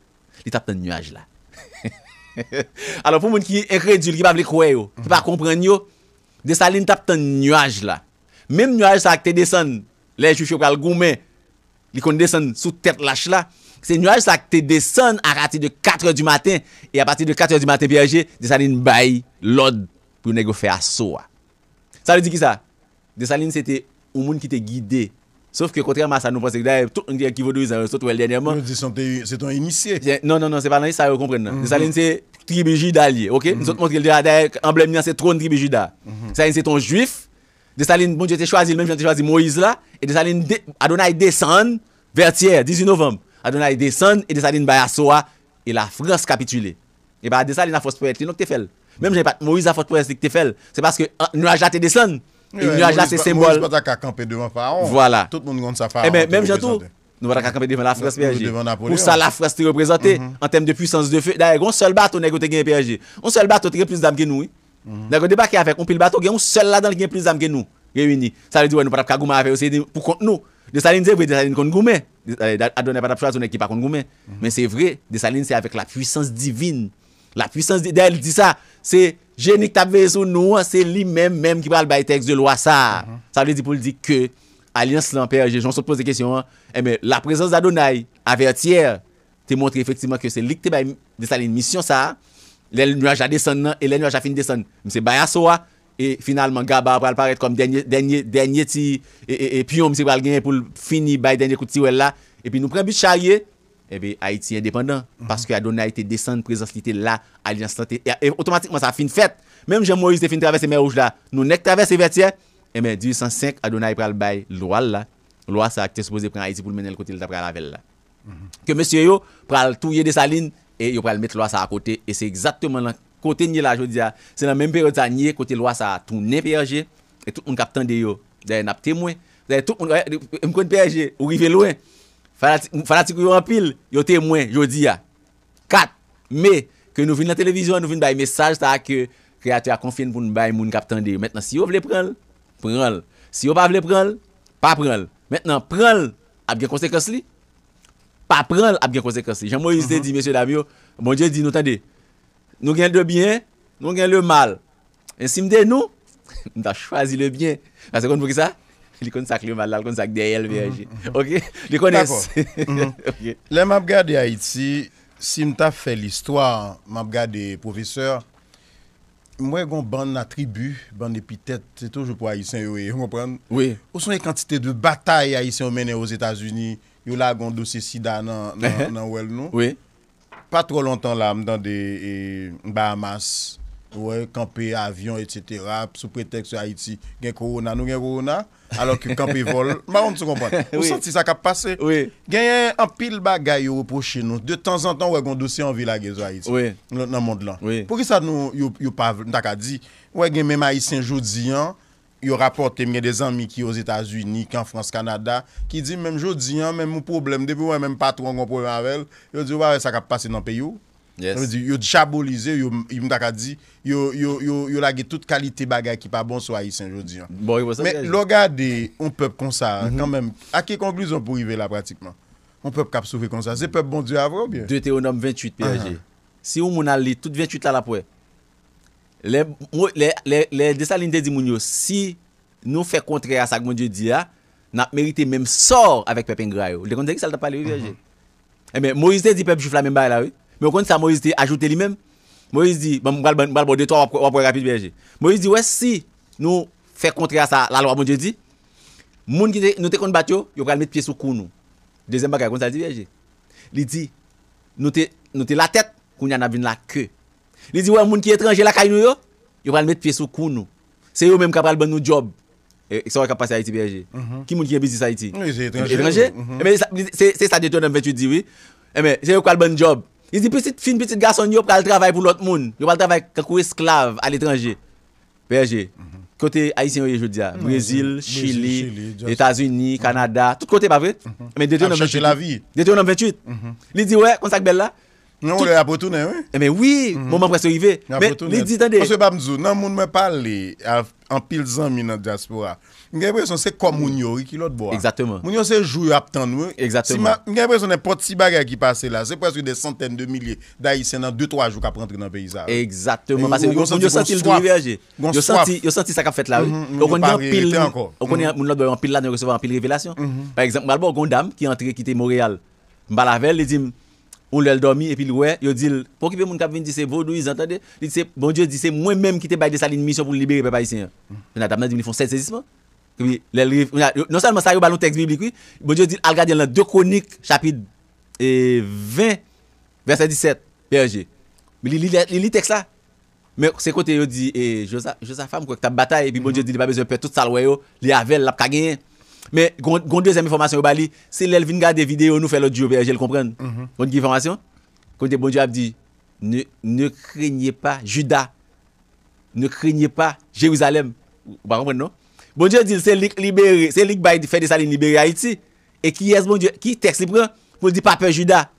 li tap ton nywaj la, he he he, alo pou moun ki ekre dul, ki pa vle kwe yo, ki pa kompren yo, de saline tap ton nywaj la, mem nywaj sa ak te desen, le ju chok pral goumen, C'est nuage ça qui te descend à partir de 4h du matin. Et à partir de 4h du matin, de Dessalines baille l'ordre pour négocier à soi. Ça veut dire qui ça Dessalines, c'était un monde qui t'a guidé. Sauf que contrairement à ça, nous pensons que tout le monde qui vaut ça, surtout dernièrement. C'est ton initié. Non, non, non, c'est pas ça, vous comprenez. Mhm. Saline c'est tribu judaïque. ok mhm. Nous autres montrons que emblème, c'est trône tribu juda. Mhm. Dessalines, c'est ton juif. Saline bon Dieu, as choisi, même j'ai choisi Moïse là. Et Dessalines, Adonai descend vers Thiers, 18 novembre. Adonai descend et Dessaline Bayasoa et la France capitulée. Et bien salines a force pour être, donc t'es fait. Même j'ai pas Moïse a force pour être, t'es fait. C'est parce que euh, nuage là t'es descend. Et nuage là c'est symbole. Moïse pas camper devant Pharaon. Voilà. Tout le monde compte sa Pharaon. Et eh ben, même tout. nous pas camper devant la France Pour ça la France est représentée mhm. en termes de puissance de feu. D'ailleurs, un seul bateau n'est gagné PSG. Un seul bateau qui plus d'âme que nous. Hein. Mhm. D'ailleurs, débarquer avec un pile bateau, un seul là dans qui plus d'âme que nous réunis. Ça veut dire que nous pas de avec faire pour contre nous. des salines c'est vrai, contre Adonay pa tap chwa zonè ki pa kon goun men mhm. Men se vre, Desaline se avek la puissance divin La puissance divin De al di sa, se jenik tabve sou nou Se li men men ki pale bay teks De lwa sa mhm. Sa li di pou li di ke Alians lampè, jonsot pose kèsyon eh, La prezons Adonay, avertier Te montre efektivman ke se li ki te bay Desaline, misyon sa Le nuaj a desen nan, e le nuaj a fin desen Mse bayan so a E finalman, Gaba pral paret kom denye ti, e, e, e piyon misi pral genye pou fini bay denye kouti wè la. E pi nou pren e bi chaye, ebe, Haiti independant. Mhm. Paske Adonay te desan prezantilite la, a li yansate, e otomatikman sa fin fet. Mem jen Moïse te fin travesse mè ouj la, nou nek travesse vè tiè, ebe, 1805, Adonay pral bay loal la. Loal sa, ki te suppose pren Haiti pou menen l kouti l ta pral avèl la. Ke mhm. mèsyo yo pral touye de sa lin, e yo pral met loal sa akote, e se ekzaktèman lank. côté nier là, je dis, ah, c'est la même période ça côté loi ça a tourné PRG et tout le monde cap de yo. D'ailleurs, n'a témoin. D'ailleurs, tout le monde me connaît PRG, ou rive loin. Fanatique yo en pile, yo témoin, je dis à ah. 4 mai que nous venons la télévision, nous venons bailler message ça que créateur a confié pour nous bailler monde cap de Maintenant si vous voulez prendre, prendre. Si vous pas voulez prendre, pas prendre. Maintenant prendre a bien conséquence li. Pas prendre a bien conséquence li. Jean-Moïse dit mhm. monsieur Damio, bon Dieu dit nous tendez Nou gen de byen, nou gen le mal. En sim de nou, nou ta chwazi le byen. Ase kon pou ki sa, li kon sak le mal la, li kon sak de yel veyeji. Ok, li kon es. Le map gade Haiti, sim ta fe l'histoire, map gade professeur, mwen gon ban na tribu, ban de pitet, se toujou pou Haitien yo e, ou son e kantite de batay Haitien menen yo os Etats-Unis, yo la gonde dosi sida nan wel nou. Oui. Pa tro lontan lam dan de Bahamas, wè, kampe avyon et cetera, sou pretek sou Haiti, gen korona nou gen korona, alò ki kampe vol. Mwa wè moun sou kompante. Ou santi sa kap pase? Wè. Gen yon apil bagay yo pou chen nou. De tan zan tan wè gondou se yon vila gen sou Haiti. Wè. Nan mond lan. Wè. Pou ki sa nou yon pavl, n tak a di, wè gen mè ma yi sen joudi yon. yo rapote kemye bon bon, de zanmi ki yo Zeta Zuni, ki an Frans Kanada, ki di menm jodi, menm mou problem, devyo menm patwong mou problem avèl, yo di wè, wè, sa ka pase nan peyo. Yo di chabolize, yo mta ka di, yo lage tout kalite bagay ki pa bon so a yi sen jodi. Bon, yo wè sa. Men, logade, on pep konsa, akè konkluzon pou yive la pratikman? On pep kapsoufe konsa, zè pep bon di avè ou bien? De te o nom 28 PRG. Si ou moun alè, tout 28 la la pouè. les, les, les, les Dessalines de moun si nous fait contraire à ça que Dieu dit, n'a mérité même sort avec Pépin Grayo. le comprenez ça, t'a pas le Virgile? Mhm. Eh mais Moïse dit Pépin Juif la même bail là, oui. Mais au contraire ça, Moïse dit ajouté lui-même. Moïse dit, bon, bal, bal, bon de toi, on va rapide, Virgile. Moïse dit, ouais, si nous fait contraire à ça, la loi, mon Dieu dit, moun qui nous te contre battu, yo va mettre pied sous cou nous. Deuxième bagage, comme ça dit, Virgile. Il dit, nous te, nous te la tête, qu'on y en a vu la queue. Li di ouais moun ki étranger la caille nous yo, yo va le mettre pied sous cou nous. C'est eux même qui ont le bon job. Et ça e, va passer à Haïti PSG. Qui mhm. est business Haïti Oui, c'est étranger. Étranger mhm. eh ben, c'est ça détourne 28 dit oui. c'est eux qui va le bon job. Il dit petite fine petite garçon qui pral travailler pour l'autre monde. Yo travailler travail comme esclave à l'étranger. PSG. Côté haïtien je ah, Brésil, Chili, États-Unis, mhm. Canada, tout côté pas vrai. Mais eh ben, détourne la vie. Détourne 28. Il dit ouais, comme ça belle là. Non, on l'a oui. Eh bien oui, mm -hmm. moment presque arrivé. Mais il dit attendez. Parce que non moun me parle en pile zami dans diaspora. J'ai l'impression c'est comme mhm. moun yori qui l'autre bois. Exactement. Moun yo c'est jouer à nous. Exactement. j'ai l'impression n'importe si bagarre qui passe là, c'est presque des centaines de milliers d'haïtiens dans 2 3 jours qui rentrer dans le pays ça. Exactement parce que moun yo senti le diverger. Yo senti yo senti ça qu'a fait là. Donc on est pile on connaît mhm. moun l'autre en pile là, on recevoir en pile révélation. Mhm. Par exemple, Malbo dame qui est qui était Montréal. Balavel il dit on l'a dormi et puis ouais il dit pour gens mon cap dit c'est vous, ils entendez dit bon dieu dit c'est moi même qui t'ai baillé sa ligne mission pour libérer peuple haïtien on a dit ils font 7 saisissements non seulement ça yo un texte biblique bon dieu dit al garder dans deux chroniques chapitre 20 verset 17 PRG mais il lit texte là mais c'est côté il dit et eh, Josaphat moi que une bataille et puis bon dieu mm-hmm. dit il n'a pas besoin de perdre tout ça yo il avait l'a gagner mais, une deuxième information, c'est l'Elvin garde des vidéos, nous fait l'audio, je le comprends. Mm -hmm. Une mhm. information, quand bon Dieu a dit, ne, ne craignez pas Judas, ne craignez pas Jérusalem. Vous comprenez, non? Bon Dieu dit, c'est lui libéré, c'est lui qui fait de libérées à Haïti. Et qui est bon Dieu, qui texte il prend pour dire pas peur Judas,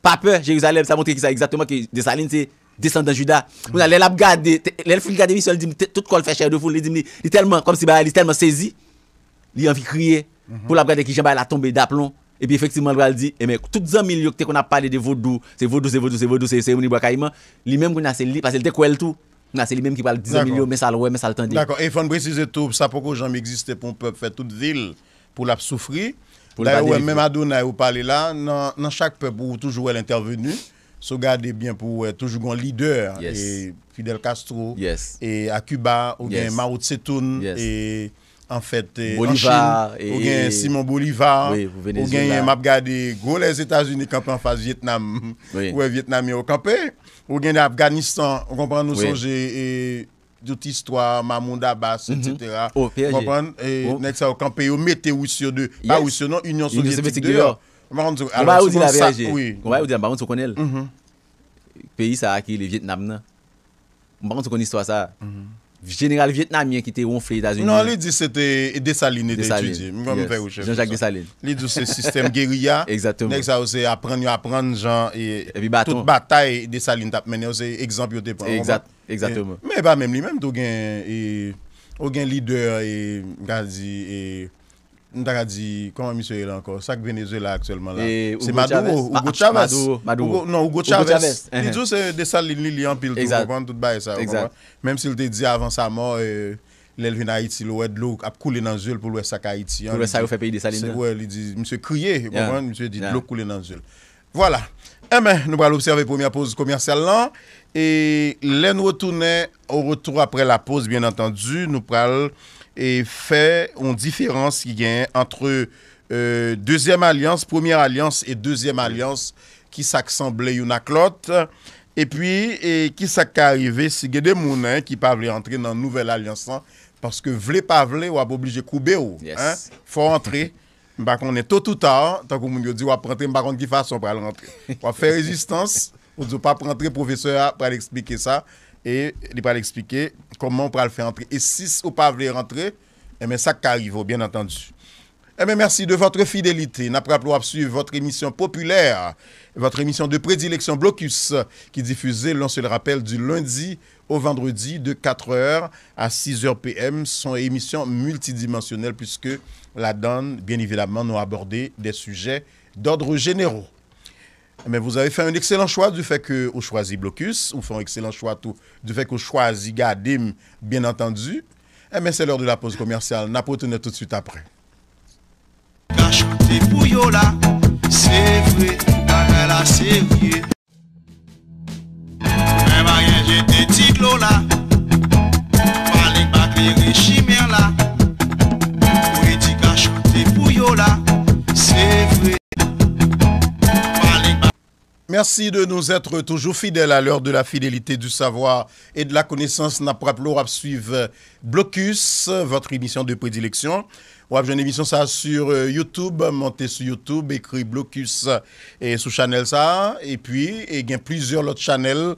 pas peur Jérusalem, ça montre que ça exactement que salines c'est descendant Judas. Mhm. On a la regarder garde, les filles garde, il dit tout quoi fait cher de foule, il dit tellement comme si bah, il est tellement saisi li envie crier mhm. pour la regarder qui elle la tomber d'aplomb et puis effectivement il va dire mais eh ben, toutes les milieux que qu'on a parlé de vaudou c'est vaudou c'est vaudou c'est vaudou c'est cérémonie bois lui même qu'on a c'est lui parce qu'il était quoi tout c'est lui même qui parle 10 millions mais ça le mais ça le tendit d'accord et il faut préciser tout ça pourquoi jamais existé pour un peuple faire toute ville pour la souffrir Là, même Adonai ou parler là dans chaque peuple où toujours elle intervenu se garder bien pour toujours un leader et Fidel Castro et à Cuba ou bien Mao tse et En fèt, euh, en Chine, ou gen Simon Bolivar, ou gen Mabgade, go le Etats-Unis kampè an fase Vietnam. Ou gen vietnamè an kampè, ou gen Afghanistan, ou kompran nou sonje, et dout histoire, Mamoun Dabas, etc. Ou PRG. Kompran, et net sa ou kampè, ou mete ou siode, pa ou siode nan Union Soviétique de l'or. Ou ba ou di la PRG, ou ba ou di la Maroune Soukounel. Pè yi sa akye li Vietnam nan. Ou maroune Soukounel soukounel soua sa. Ou. general vietnamien ki te ronfle. Non, li di se te desaline te etudie. Mwen mwen fè rouche. Li di se sistem geriya. Nèk sa ou se apren yo apren jan et tout batay desaline tap men. Ou se ekzampiote. Mwen pa mèm li mèm tou gen leader e... Nou tak ah, non, uh-huh. euh, a di, koman miso yon ankon? Sak venezuela akselman la. Se madou ou, ou gochavest. Non, ou gochavest. Li djou se desalini li anpil tou, pou ban tout bay sa. Mem si l te di avan sa mor, l elvina iti lou ed lou ap koule nan zoul pou lou esak ha iti. Pou lou esay ou fe peyi desalini la. Se wè, li di, miso kriye, pou ban, miso e di, lou koule nan zoul. Voilà. Emen, nou pral observe poumya pouze koumya sel lan. E lè nou wotoune, ou wotou apre la pouze, bien antandu, nou pral E fe yon diferans ki gen entre 2e alians, 1e alians e 2e alians ki sak sanble yon ak lot. E pi ki sak ka arrive si gede mounen ki pa vle antre nan nouvel aliansan. Paske vle pa vle wap oblije koube ou. Fwa antre, mbakon e to touta. Tankou moun yo di wap antre mbakon ki fason pral antre. Wap fe rezistans, wap antre profeseur pral explike sa. et il va l'expliquer comment on va le faire entrer. Et si on ne pas rentrer, eh bien, ça arrive, bien entendu. Eh merci de votre fidélité. Nous pas suivre votre émission populaire, votre émission de prédilection Blocus, qui diffusait l'on se le rappelle, du lundi au vendredi de 4h à 6h PM. Son émission multidimensionnelle, puisque la donne, bien évidemment, nous aborder des sujets d'ordre généraux. Mais vous avez fait un excellent choix du fait que vous blocus, vous fait un excellent choix tout, du fait que vous Gadim, bien entendu. Eh bien, c'est l'heure de la pause commerciale. N'a pas tout de suite après. Merci de nous être toujours fidèles à l'heure de la fidélité du savoir et de la connaissance. N'a pas suivre Blocus, votre émission de prédilection. Ou une émission ça sur euh, YouTube, montez sur YouTube, écrit Blocus et sous channel ça. Et puis, il y a plusieurs autres channels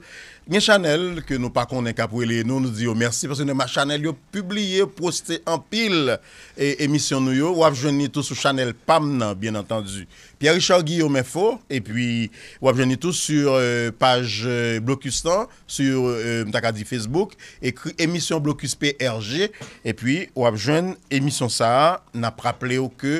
Mye chanel, ke nou pa konen kapwele, nou nou di yo mersi, pwese nou ma chanel yo publie, poste anpil, e emisyon nou yo, wap jweni tou sou chanel pam nan, bien entendi. Pya Richard Guillaumefo, e pi wap jweni tou sur euh, page euh, Blokistan, sur euh, mtakadi Facebook, ekri emisyon Blokus PRG, e pi wap jweni emisyon sa, na praple yo ke...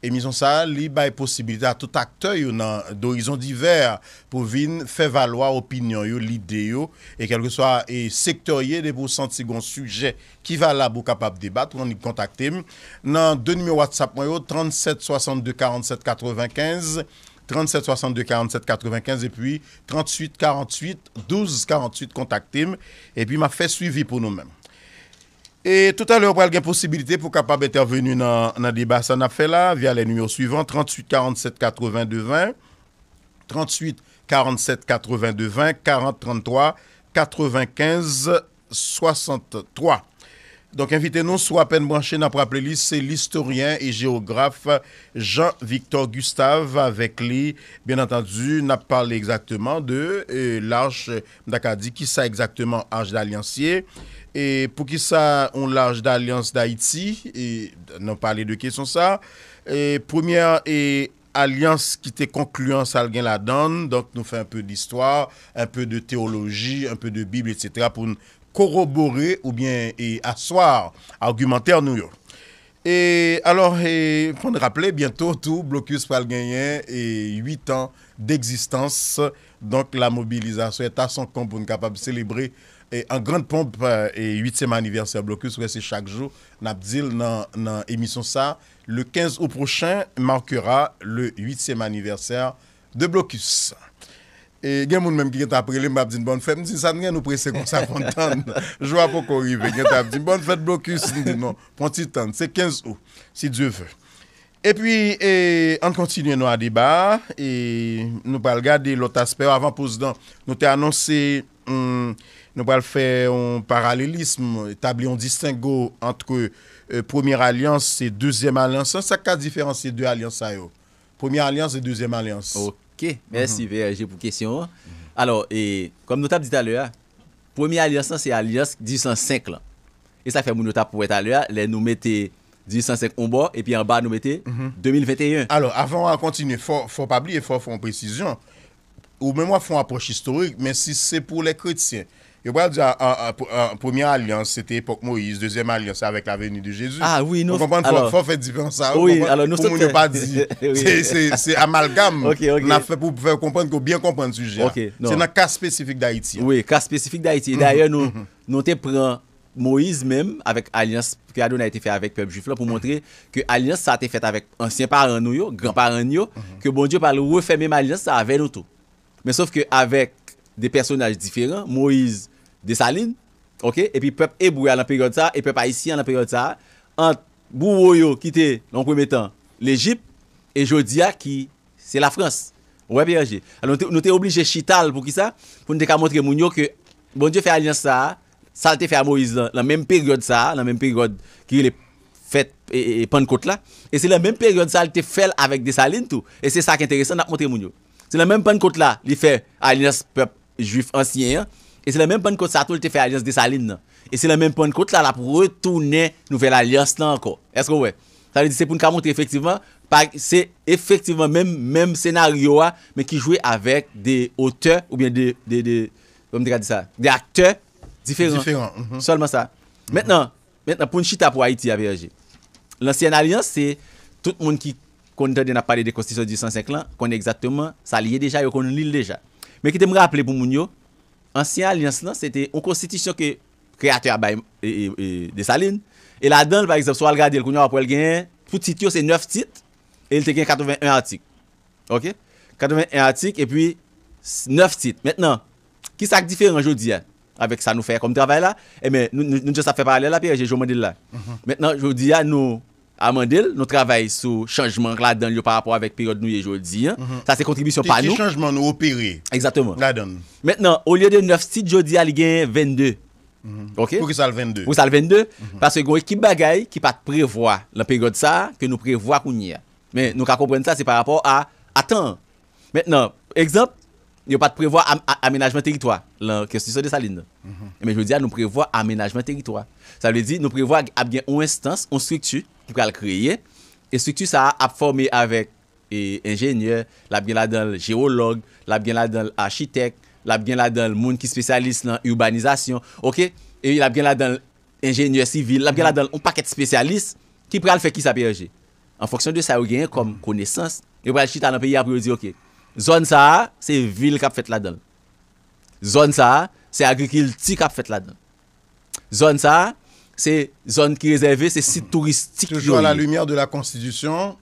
E mison sa li ba e posibilite a tout akte yo nan do izon diver pou vin fe valwa opinyon yo, li de yo. E kelke so a e sektorye de pou santi gon suje ki va la pou kapap debat pou nan li kontakte im. Nan do nime WhatsApp mwen yo 37 62 47 95, 37 62 47 95 e pi 38 48 12 48 kontakte im. E pi ma fe suivi pou nou menm. Et tout à lè, on prèl gwen posibilité pou kapab etèr venu nan dibat sa na fè la, via lè numèro suivant, 38 47 82 20, 38 47 82 20, 40 33, 95 63. Donk, invite nou, sou apèn branchè nan prèplè li, se l'historien et géographe Jean-Victor Gustave, avèk li, bien antèndu, nan prèl exactement de euh, l'arche d'Acadie, ki sa exactement arche d'Alliancier. Et pour qui ça, on large d'Alliance d'Haïti, et on parler de sont ça. Et première et alliance qui était concluante, ça la donne. Donc, nous fait un peu d'histoire, un peu de théologie, un peu de Bible, etc. pour corroborer ou bien et asseoir argumentaire nous. Et alors, e, pour nous rappeler, bientôt, tout blocus pour et 8 ans d'existence. Donc, la mobilisation est à son compte pour nous capable de célébrer E, en grande pompe euh, et huitième anniversaire blocus, wè se chakjou, nabdil nan emisyon sa, le 15 ou prochen, markera le huitième anniversaire de blocus. Gen moun mèm ki gen ta prele, mabdil bon fè, mdil san gen nou prese kon sa fontan, jwa pou korive, gen ta ap di bon fè de blocus, mdil non, fonti tan, se 15 ou, si Dieu vè. Et puis, an kontinuè nou a dibar, nou pral gade, lot asper, avan pouz dan, nou te anonsi, m, nous allons faire un parallélisme, établir un distinguo entre euh, première alliance et deuxième alliance. Ça, ça différence ces deux alliances Première alliance et deuxième alliance. Ok, merci mhm. VRG pour question. Alors, et, comme nous avons dit tout à l'heure, première alliance, c'est alliance 1805. Et ça fait mon pour être à l'heure, nous mettez 1805 en bas et puis en bas nous mettez 2021. Mhm. Alors, avant de continuer, il faut, faut pas oublier, il faut faire une précision. Ou même moi, une approche historique, mais si c'est pour les chrétiens, il dire, première alliance, c'était époque Moïse, deuxième alliance avec la venue de Jésus. Ah oui, nous. Vous comprenez, il faut faire différence. Hein, oui, alors nous sommes. pas dire C'est amalgame. On a fait pour faire comprendre, pour bien comprendre le sujet. Hein. C'est dans cas spécifique d'Haïti. Hein. Oui, cas spécifique d'Haïti. D'ailleurs, nous, mm-hmm. nous te pris, Moïse même, avec alliance que a été fait avec peuple juif là, pour mm-hmm. montrer que alliance ça a été faite avec anciens parents nous, grands-parents nous, mm-hmm. que bon Dieu parle refaire même alliance ça avec nous tout. Mais sauf que avec des personnages différents, Moïse Dessaline ok, et puis peuple hébreu à la période ça, et peuple haïtien à la période ça, entre Bououyo, qui était, En premier temps, l'Égypte, et Jodia qui, c'est la France. Ouais, agir. Alors, nous t'es obligé chital pour qui ça Pour nous montrer Mounio que, bon Dieu fait alliance ça, ça a été fait à Moïse dans la même période ça, dans la même période qui est Fait et, Pentecôte là. Et c'est la même période ça a été fait avec des tout. Et c'est ça qui est intéressant, nous montrer Mounio. C'est la même Pentecôte là, il fait alliance peuple juif ancien, hein. et c'est la même de que ça tout le fait l'Alliance des salines. Et c'est la même de là, là pour retourner nouvelle alliance là encore. Est-ce que ouais? Ça veut dire c'est pour nous montrer effectivement, c'est effectivement même même scénario hein, mais qui jouait avec des auteurs ou bien des des, comment ça, des acteurs différents. Mhm. Seulement ça. Mhm. Maintenant, maintenant pour une chita pour Haïti L'ancienne alliance c'est tout le monde qui qu'on n'a parlé des constitutions du 105 ans, connaît exactement ça déjà et qu'on l'île déjà. Mais qui te me rappeler pour moun yo, ancien alliance là, c'était une constitution que créateur de et, et, Et là-dedans, par exemple, si on regarde le a après le gain, titre c'est 9 titres et il te gain 81 articles. OK 81 articles et puis 9 titres. Maintenant, qui ça différent aujourd'hui avec ça nous fait comme travail là Et mais nous, nous, ça fait parler là, puis j'ai demandé là. Maintenant, je dis nous Amandil, nou travay sou chanjman rladan yo par rapport avèk periode nou ye jodi. Mhm. Sa se kontribisyon pa nou. Ti chanjman nou opere. Mètenan, ou liyo de 9 sit jodi al gen 22. Pou ki sal 22. Pou ki sal 22. Pase yon ekip bagay ki pat prevoa lan periode sa ke nou prevoa kounye. Men nou ka kompren sa se par rapport a atan. Mètenan, ekzamp, yo pat prevoa amenajman teritwa lan kèstisyo de salin. Men jodi al nou prevoa amenajman teritwa. Sa le di nou prevoa ap gen ou instans, ou struktu, ki pral kreye, e sik tu sa ap forme avek e enjeneur, lab gen la del geolog, lab gen la del architek, lab gen la del moun ki spesyalis nan urbanizasyon, ok, e li lab gen la del enjeneur sivil, lab gen la del un paket spesyalis, ki pral fe ki sa peyeje. An foksyon de sa ou genye kom konesans, e pral chita nan peyi ap prezi, ok, zon sa, se vil kap fet la del. Zon sa, se agrikil ti kap fet la del. Zon sa, c'est zone qui est réservée, c'est site touristique. Toujours à la lumière de la Constitution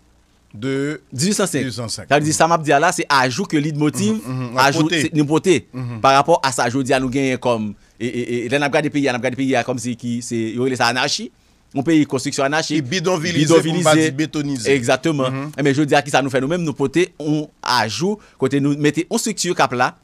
de 1805. 1805. Ça veut ça m'a dit là, c'est ajout que l'île motive, mm ajout, nous mm-hmm. par rapport à ça, je dis à nous gagner comme, et, et, et des pays, a des pays comme si, qui, c'est, il y anarchie. On pays construction anarchique. Et bidonville, bétonisé. Exactement. Mm-hmm. Eh, mais je dis à qui ça nous fait nous-mêmes, nous porter, on ajout, côté nous mettez, une structure cap là,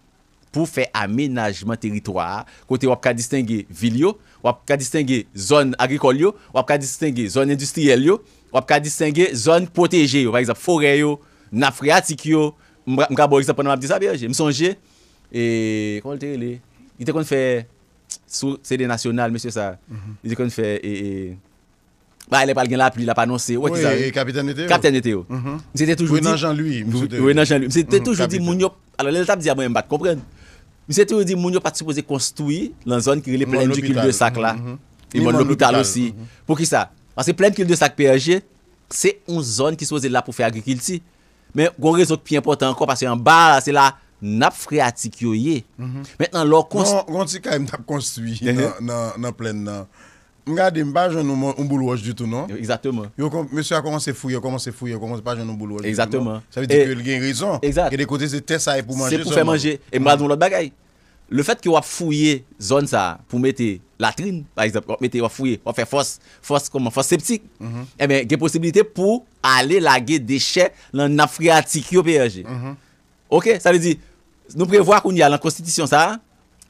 pour faire aménagement territoire, côté on peut distinguer villes. Vous ka distinguer zone agricole yo, ka distingue zone industrielle yo, wap ka distingue zone protégée yo, par exemple forêt yo, nappe phréatique yo, m'a dit ça et comment il te kon fait sous CD national monsieur ça. Mhm. Il te fait et, e, bah, elle est pas la pluie, il pas annoncé. capitaine Capitaine mhm. C'était toujours dit. Oui, Jean-Louis. Oui, Jean-Louis. C'était mhm, toujours dit, Alors, les dit, ah, moi, Mise te ou di moun yo pati se pose konstoui lan zon ki rile plen di kil de sak la. E mon lopital osi. Pou ki sa? Asi plen kil de sak peje, se ou zon ki se pose la pou fe agrikil si. Men gwo rezon ki pi importan anko, pasi an ba la, se la nap freyati ki yo ye. Mwen mm-hmm. an lor konstoui. Non, gon ti ka m nap konstoui eh eh. nan plen nan. Regardez, je pas un boulot du tout, non Exactement. monsieur a commencé à fouiller, a commencé à fouiller, a commencé à faire un boulot. Exactement. Ça veut dire qu'il a raison. Exact. Et des côtés, c'est ça pour manger. C'est pour faire manger. Et dans ah. l'autre bagaille. Le fait qu'il va fouillé zone ça pour mettre la latrine, par exemple, on mettre, on fouiller, on faire force, force comment, force mhm. eh bien, il y a possibilité pour aller des déchets dans la phréatique au PRG. Mhm. OK Ça veut dire, nous prévoir qu'on y a la constitution, ça, hein?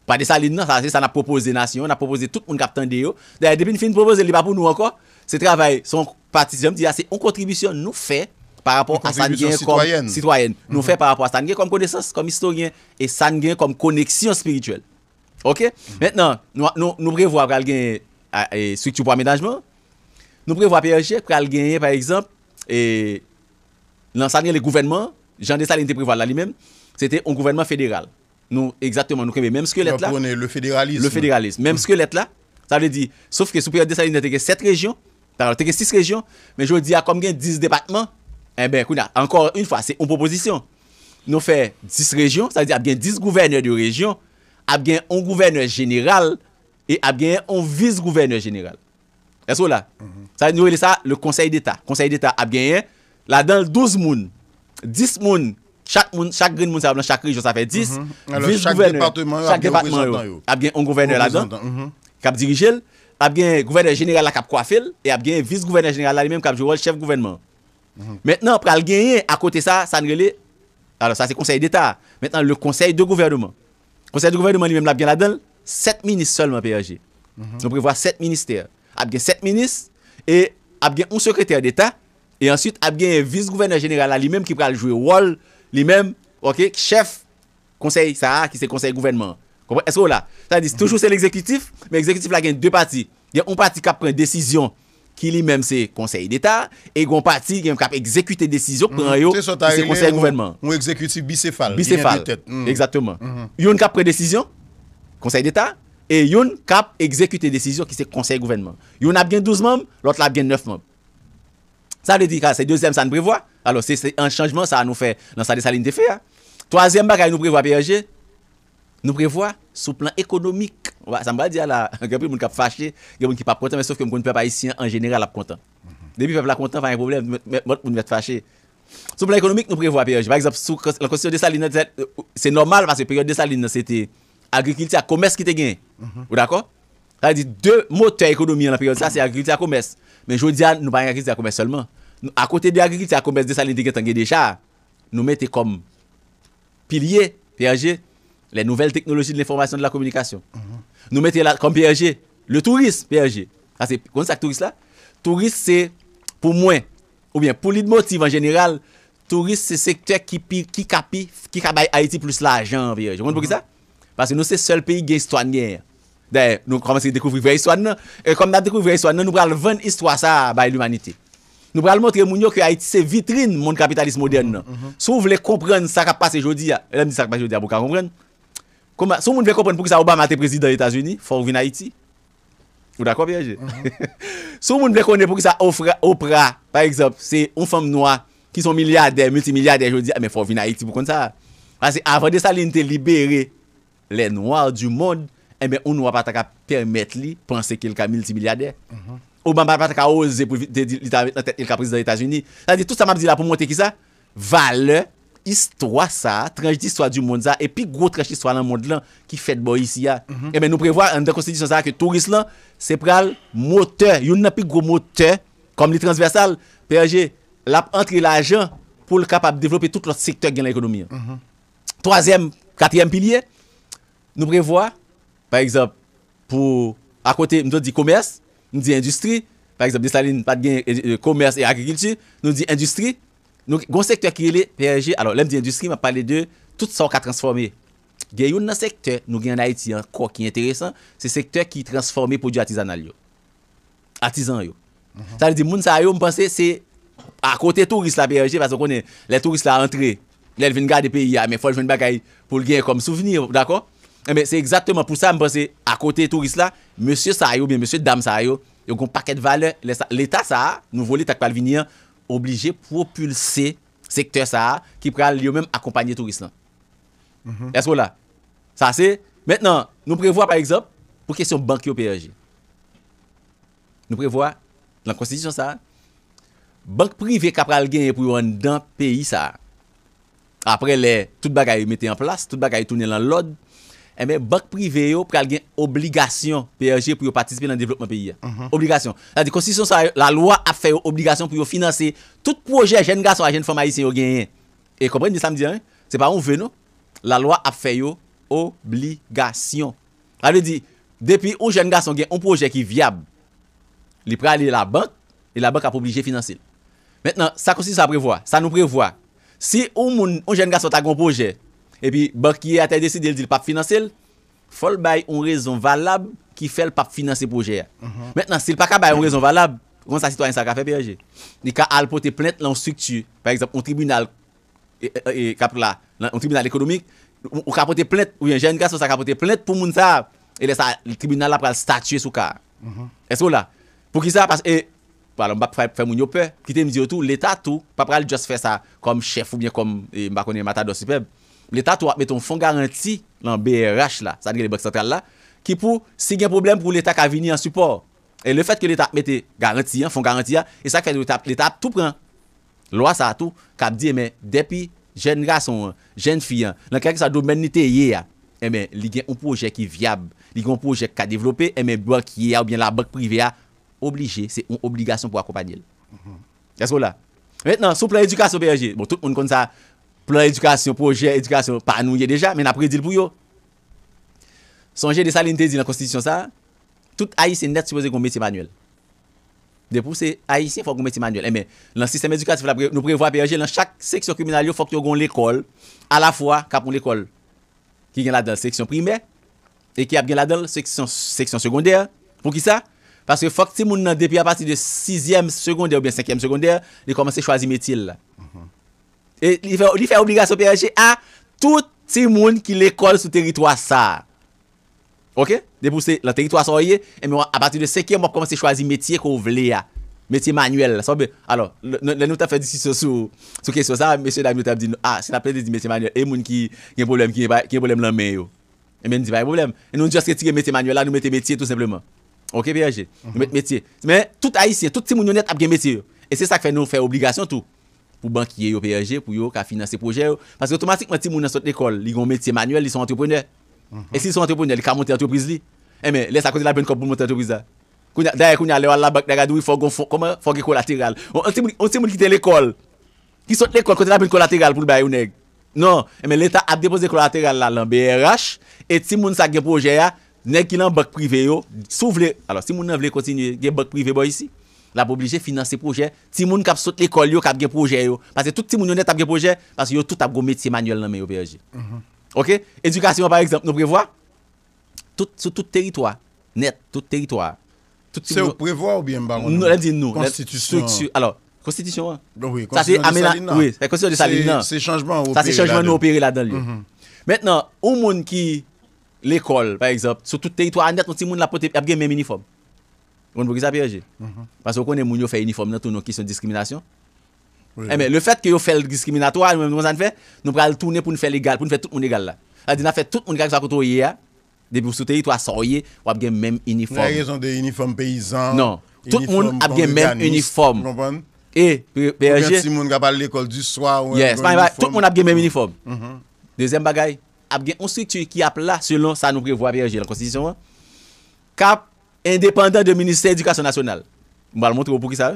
Pas des salines, non, ça c'est ça n'a proposé nation, a proposé tout le monde qui a D'ailleurs depuis une fin proposer n'est pas pour nous encore. Ce travail son parti ah, c'est une contribution nous fait mhm. par rapport à Sanguin comme citoyenne. Nous fait par rapport à Sanguin comme connaissance, comme historien et ça comme connexion spirituelle. OK mhm. Maintenant, nous nous nous prévoir quelqu'un ah, structure pour aménagement. Nous prévoyons PRG pour gagner par exemple et l'ensemble les gouvernement, Jean Dessalines était prévu là lui-même, c'était un gouvernement fédéral. Nou, exactement, nou kreve, mèm skrevet la. Mèm skrevet la, sa vede di, souf ke souperiade sa yon nou teke set rejyon, ta vede teke six rejyon, men joun di, a kom gen dis depakman, enkou na, ankor yon fwa, se yon proposisyon, nou fe dis rejyon, sa vede di, a gen dis gouvener de rejyon, a gen yon gouvener jeneral, e a gen yon vis gouvener jeneral. Es wou la? Sa mm-hmm. vede nou vede sa, le konsey d'eta, konsey d'eta a gen yon, la dan douz moun, dis moun, chaque moun, chaque chaque région ça fait 10. Mhm. chaque département, chaque département a bien un gouverneur là-dedans, mhm. qui a dirigé, a bien gouverneur général qui a coiffé, et a bien vice-gouverneur général lui-même qui a joué le chef gouvernement. Mhm. Maintenant, après le gagner, à côté ça, ça ne relève. Alors, ça c'est conseil d'État. Maintenant, le conseil de gouvernement. Le conseil de gouvernement lui-même là bien là-dedans, 7 ministres seulement PRG. On prévoit 7 ministères. A bien 7 ministres et a bien un secrétaire d'État. Et ensuite, a bien un vice-gouverneur général lui-même qui va jouer le rôle Li men, ok, chef, konsey, sa a, ki se konsey gouvenman. Kompre, esko la. Sa di, toujou se l'exekutif, men ekzekutif la gen dwe pati. Gen, yon pati kap pren desisyon, ki li men se konsey d'Etat, e yon pati gen kap ekzekute desisyon, pou an yo, ki se konsey gouvenman. Ou ekzekutif bisefal. Bisefal, exactement. Yon kap pren desisyon, konsey d'Etat, e yon kap ekzekute desisyon, ki se konsey gouvenman. Yon ap gen 12 mem, lot la ap gen 9 mem. Ça veut dire que c'est deuxième, ça nous prévoit. Alors, c'est un changement, ça nous fait dans sa dessaline de fait. Hein. Troisième bagage, nous prévoit PRG, e Nous prévoit sous plan économique. Ça me va dire là, il y a des gens qui fâchés, il y a des gens qui pas content, mais sauf que ne peut pas, ici, en général est content. Depuis le peuple être content, il y a un problème, nous être fâché. Sous plan économique, nous prévoit PSG. E Par exemple, sous la question de saline, c'est normal parce que la période de saline, c'était agriculture, commerce qui était gagné. Vous d'accord Ça veut dire deux moteurs économiques dans la période, ça c'est agriculture, commerce. Mais je dis à nous, pas à l'agriculture, à commerce seulement. À côté de l'agriculture, c'est à commerce de salaire déjà. Nous mettons comme pilier, les nouvelles technologies de l'information et de la communication. Mhm. Nous mettons comme PRG le tourisme, c'est Comment ça le tourisme là Tourisme, c'est pour moi, ou bien pour les motifs en général, tourisme, c'est le secteur qui travaille Haïti plus l'argent, Vous comprenez pourquoi mhm. ça Parce que nous, c'est le seul pays qui est citoyen. da nou komanse dekouvri vey iswa nan, e komanse dekouvri vey iswa nan, nou pral ven istwa sa bay l'umanite. Nou pral motre moun yo ki Haiti se vitrine moun kapitalist modern nan. Mhm, mhm. Sou vle kompran sa ka pase jodi ya, lèm di sa ka pase jodi ya, pou ka kompran. Sou moun vle kompran pou ki sa Obama te prezident Etasuni, fòk vin Haiti? Ou da kwa piyeje? Sou moun vle konnen pou ki sa Oprah, par exemple, se un fòm noua, ki son milyarder, multimilyarder jodi ya, mè fòk vin Haiti pou konn sa. Pase avade sa lente libere, eh ben, on ne va pas permettre lui penser qu'il est multimilliardaire. Mm-hmm. Obama pas oser pour dire qu'il est président des États-Unis. à tout ça m'a dit là pour montrer qui ça Valeur, histoire ça, tranche d'histoire du monde ça, et puis gros tranche d'histoire dans le monde là qui fait bon ici. Mm-hmm. Eh ben, nous prévoyons dans la constitution ça que le tourisme là, c'est le moteur, il n'y a plus gros moteur, comme les transversales, PRG, l'a entre l'argent pour le capable de développer tout le secteur de l'économie. Mm-hmm. Troisième, quatrième pilier, nous prévoyons par exemple, pour, à côté, nous dit commerce, nous dit industrie. Par exemple, des salines pas de euh, euh, commerce et agriculture. Nous dit industrie. Donc, gros secteur qui est le PRG. Alors, l'homme dit industrie, m'a parlé de tout ça qui a transformé. Il y a un secteur, nous avons en Haïti encore qui est intéressant, c'est le secteur qui transformé transforme produits artisanaux. Artisan yo. Mhm. Ça veut dire, moun gens yo, que c'est à côté touristes la PRG, parce qu'on est les touristes sont entrés les viennent garder pays, ah, mais il faut le faire bagay pour le gagner comme souvenir, d'accord? Eme, se ekzatman pou sa mbanse, akote touriste la, msye sa yo, msye dam sa yo, yo goun paket vale, l'Etat sa a, nou voli tak pal vini an, oblige propulse sektè sa a, ki pral li yo mèm akompanyer touriste la. Esko la? Sa se, menen, nou prevoa par exemple, pou kesyon bank yo PRG. Nou prevoa, nan konstidisyon sa a, bank privè kap pral genye pou yon dan peyi sa a. Apre le, tout bagay yon mette en plas, tout bagay yon toune lan lod, Emen, eh bank prive yo pral gen obligasyon PRG pou yo patisipe nan developman peyi ya. Obligasyon. Zade, konsisyon sa yo, non? la lwa ap feyo obligasyon pou yo finanse. Tout proje jen ga son a jen foma yi se yo gen yen. E kompre mi sa m diyan, se pa ou ve nou? La lwa ap feyo obligasyon. Zade di, depi ou jen ga son gen yon proje ki viab, li pral li la bank, e la bank ap oblige finanse. Mètnen, sa konsisyon sa prevoa, sa nou prevoa. Si ou moun, ou jen ga son ta gon proje... E pi, bak ki e atay deside, el di l pap finansele, fol bay yon rezon valab ki fel pap finansele pou jere. Mètenan, mhm. si l pa ka bay yon rezon valab, ron sa sitwa yon sa ka fe peyeje. Ni ka al pote plète lan siktu, par exemple, yon tribunal ekonomik, ou ka pote plète, ou yon jen kaso sa ka pote plète pou moun sa, e lè sa, l tribunal la pral statue sou ka. Mhm. E so la, pou ki sa, e, pral, mbap fè moun yo pè, ki te mzio tou, l etat tou, pap pral jos fè sa, kom chef ou mbè kom mbakone mata dosipeb, l'Etat tou ap meton fon garanti lan BRH la, sa di gen l'ebok sentral la, ki pou si gen problem pou l'Etat ka vini an support. E le fet ke l'Etat meton garanti an, fon garanti an, e sa ke l'Etat, l'Etat tou pran. Lwa sa tou, kap di, eh depi jen rason, jen fiyan, lanker ki sa domenite ye a, e eh men, li gen un projek ki viab, li gen un projek ka devlope, e eh men, bwak ye a ou bien la bwak prive a, oblige, se un obligasyon pou akopanyel. Kès mm-hmm. kou la? Mèt nan, sou plan edukasyon BRG, bon, tout moun kon sa, plan éducation, projet éducation, pas nous y déjà, mais n'a prédit pour eux. Songez de ça l'intérêt de la constitution ça, tout haïtien net supposé qu'on mette manuel. De pour haïtien, haïtiens faut qu'on mette manuel. Eh, mais dans le système éducatif nous prévoit PRG dans chaque section criminelle, faut qu'il y ait l'école à la fois qu'a pour l'école qui est là dans la section primaire et qui a bien là dans la section section secondaire. Pour qui ça Parce que faut que tout monde depuis à partir de 6e secondaire ou bien 5e secondaire, il commence à choisir métier là. E li fè obligasyon P.R.G. a touti moun ki lè kol sou teritwa sa. Ok? Depo se, la teritwa sa oye, e a pati de seke mòp komanse chwazi metye kou vle ya. Metye manuel. Alors, le nou ta fè disi sou, sou kesyon sa, mèsyon da mènyo ta ap di nou, a, ah, se la plè de di metye manuel, e moun ki gen bolem, ki gen bolem lan men yo. E mèny di pa gen bolem. E nou jaske ti gen metye manuel la, nou metye metye tout sepleman. Ok P.R.G.? Mhm. Metye. Mè, tout a yisi, touti moun yon net ap gen metye pour banquier au PRG pour yo financer projet parce que automatiquement ti moun sortent l'école ils ont métier manuel ils sont entrepreneurs mhm. et s'ils sont entrepreneurs ils ka monter entreprise li eh mais laisse à côté la bonne comme pour monter entreprise d'ailleurs qu'on a allé à la banque d'agadou il faut comment faut collatéral on sait on sait moun quitter l'école qui sortent l'école côté la bonne collatéral pour bailler nèg non eh, mais l'état a déposé collatéral là dans BRH et si moun ça gen projet a nèg ki dans banque privée yo souvle alors si moun veut continuer gen banque privée ici La pou blije finanse proje, ti moun kap sot l'ekol yo kap ge proje yo. Pase tout ti moun yo net ap ge proje, Pase yo tout ap go metye manuel nan men yo peyeje. Mhm. Ok? Edukasyon par exemple, nou prevoa, Tout, tout, tout teritwa, net, tout teritwa, Tout ti moun yo... Se ou prevoa ou bien baron nou? Nou, lè di nou. Konstitisyon. Alors, konstitisyon wè? Oui, konstitisyon de saline nan. Oui, konstitisyon de saline nan. Se changeman ou operi la den. Se changeman ou operi la den mhm. yo. Mètenan, ou moun ki l'ekol par exemple, Sou tout teritwa net, nou ti m Goun pou ki sa PRG. E mhm. Pasou konen moun yo fè uniforme nan tou nou kisyon diskriminasyon. E eh men, le fèt ki yo fèl diskriminatoy, mwen mwen zan fè, nou pral toune pou nou fè l'egal, pou nou fè tout moun egal la. Al di nan fè tout moun kak sou akotou ye ya, debi pou soute yi, tou a sorye, ou ap gen mèm uniforme. Nè, yon son de uniforme peyizan. Non. Tout moun ap gen mèm uniforme. Konpon? Eh, e, PRG. Si moun gaba l'ekol du swa, ou ap gen mèm uniforme. Tout moun mhm. ap gen mèm uniforme. De Indépendant de Ministère d'Éducation Nationale. Mbwa l'montre ou pou ki sa?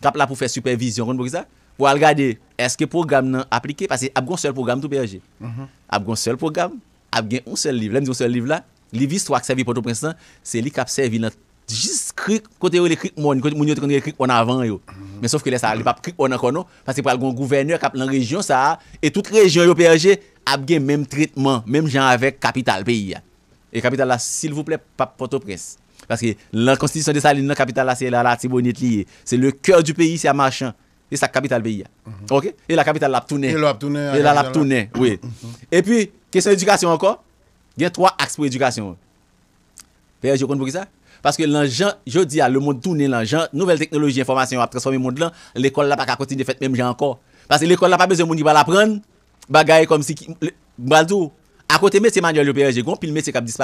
Kap la pou fè supervision kon pou ki sa? Pwa l'gade, eske program nan aplike? Pase ap gen un sel program tou PRG. Ap gen un sel program, ap gen un sel liv. Lèm di un sel liv la, Livi sou ak servi Port-au-Prince san, se li kap servi nan jis krik, kote yo le krik moun, kote moun yo te kondre le krik on avan yo. Men sof ke lè sa, li pap krik on an konon, pase pral gon gouverneur kap lan rejyon sa a, et tout rejyon yo PRG, ap gen menm tritman, menm jan avek kapital pe Paske lan konstitusyon de sa lini nan kapital la se la la atibouni et liye. Se le kèr du peyi se a machan. E sa kapital beyi ya. Mhm. Ok? E la kapital la ptounen. E, e la la ptounen. Oui. E pi, kesyon edukasyon anko. Gen 3 aks pou edukasyon. Perje kon pou ki sa? Paske lan jan, je di ya, le moun toune lan jan. Nouvel teknoloji, informasyon ap transforme moun lan. L'ekol la pa ka kontine fet menm jan anko. Paske l'ekol la pa bezoun moun ki ba la pran. Ba gaye kom si ki... Baldo, akote mesye manjol yo perje kon, pi mesye kap disp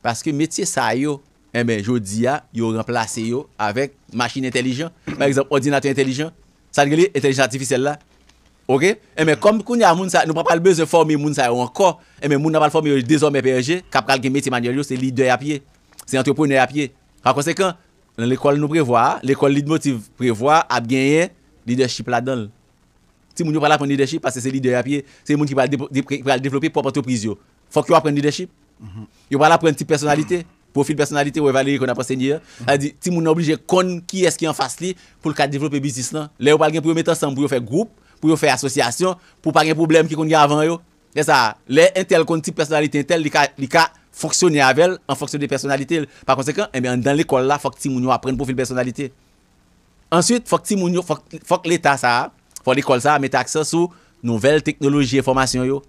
Paske metye sa yo, eme, eh jodi ya, yo remplase yo avèk machin intelijen, mè exemple, odinato intelijen, salge li, intelijen artifisèl la. Ok? Eme, eh kom koun ya moun sa, nou papal bezè formi moun sa yo anko, eme, eh moun napal formi yo, dezomè PRG, kapkal gen metye manyol yo, se lidèy apye. Se antropo lidèy apye. Kan konsekwen, lèkòl nou prevoa, lèkòl lidmotiv prevoa, ap genye, lidèy ship la donl. Ti moun yo pralap moun lidèy ship, paske se lidèy ap Yo pa la pren tip personalite Profil personalite ou evaliri kon apan senye Ti moun oblije kon ki eski an fas li Poul kat devlope bizis lan Le yo pal gen pou yo metan san pou yo fe group Pou yo fe asosyasyon pou pa gen problem ki kon gen avan yo Le entel kon tip personalite entel Li ka foksyonye avel An foksyon de personalite Par konsekwen en eh bi an dan lekol la fok ti moun yo apren profil personalite Ansyet fok ti moun yo Fok l'eta sa Fok lekol sa metak se sou Nouvel teknologi e formasyon yo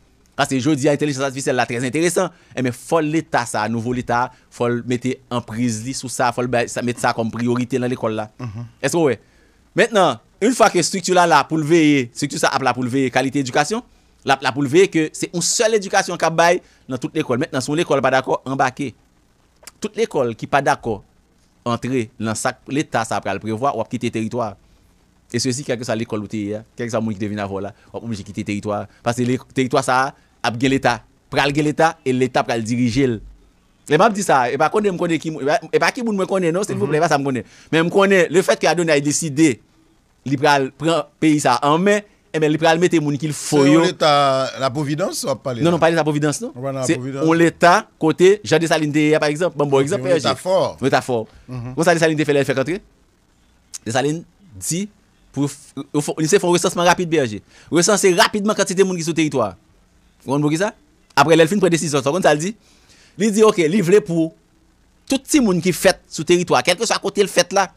Mase jodi a intelijans atifisel la trez interesan. Eme eh, fol l'eta sa, nouvo l'eta, fol mette en prizli sou sa, fol mette sa kom priorite nan l'ekol la. Estro we? Mètenan, un fa ke stik tu la la pou l'veye, stik tu sa ap la pou l'veye kalite edukasyon, la pou l'veye ke se un sel edukasyon kap bay nan tout l'ekol. Mètenan son l'ekol pa d'akor, an baké. Tout l'ekol ki pa d'akor antre lan sa, l'eta sa pral prevoa, wap kite teritoar. E se si kèk sa l'ekol ou te ye, kèk sa moun ki ap l'État l'Etat. Pral gen l'Etat, e l'Etat pral dirijel. Mhm. Mais map di sa, e pa konen mkone ki moun, e pa ki moun vous konen, non, se ça pleva sa Mais Men mkone, le fet ki Adonay deside, mette l Se on la Providence, ou pale? Non, non, la Providence, non. on l'État kote, Jean des salines par exemple, bon, bon, exemple, Kon mhm. sa il faut territoire. Vous comprenez ça Après, fin a décision. Ça, ça dit. Il dit, OK, livré pour tout petit monde qui fait sur le territoire, quel que soit côté le fait là,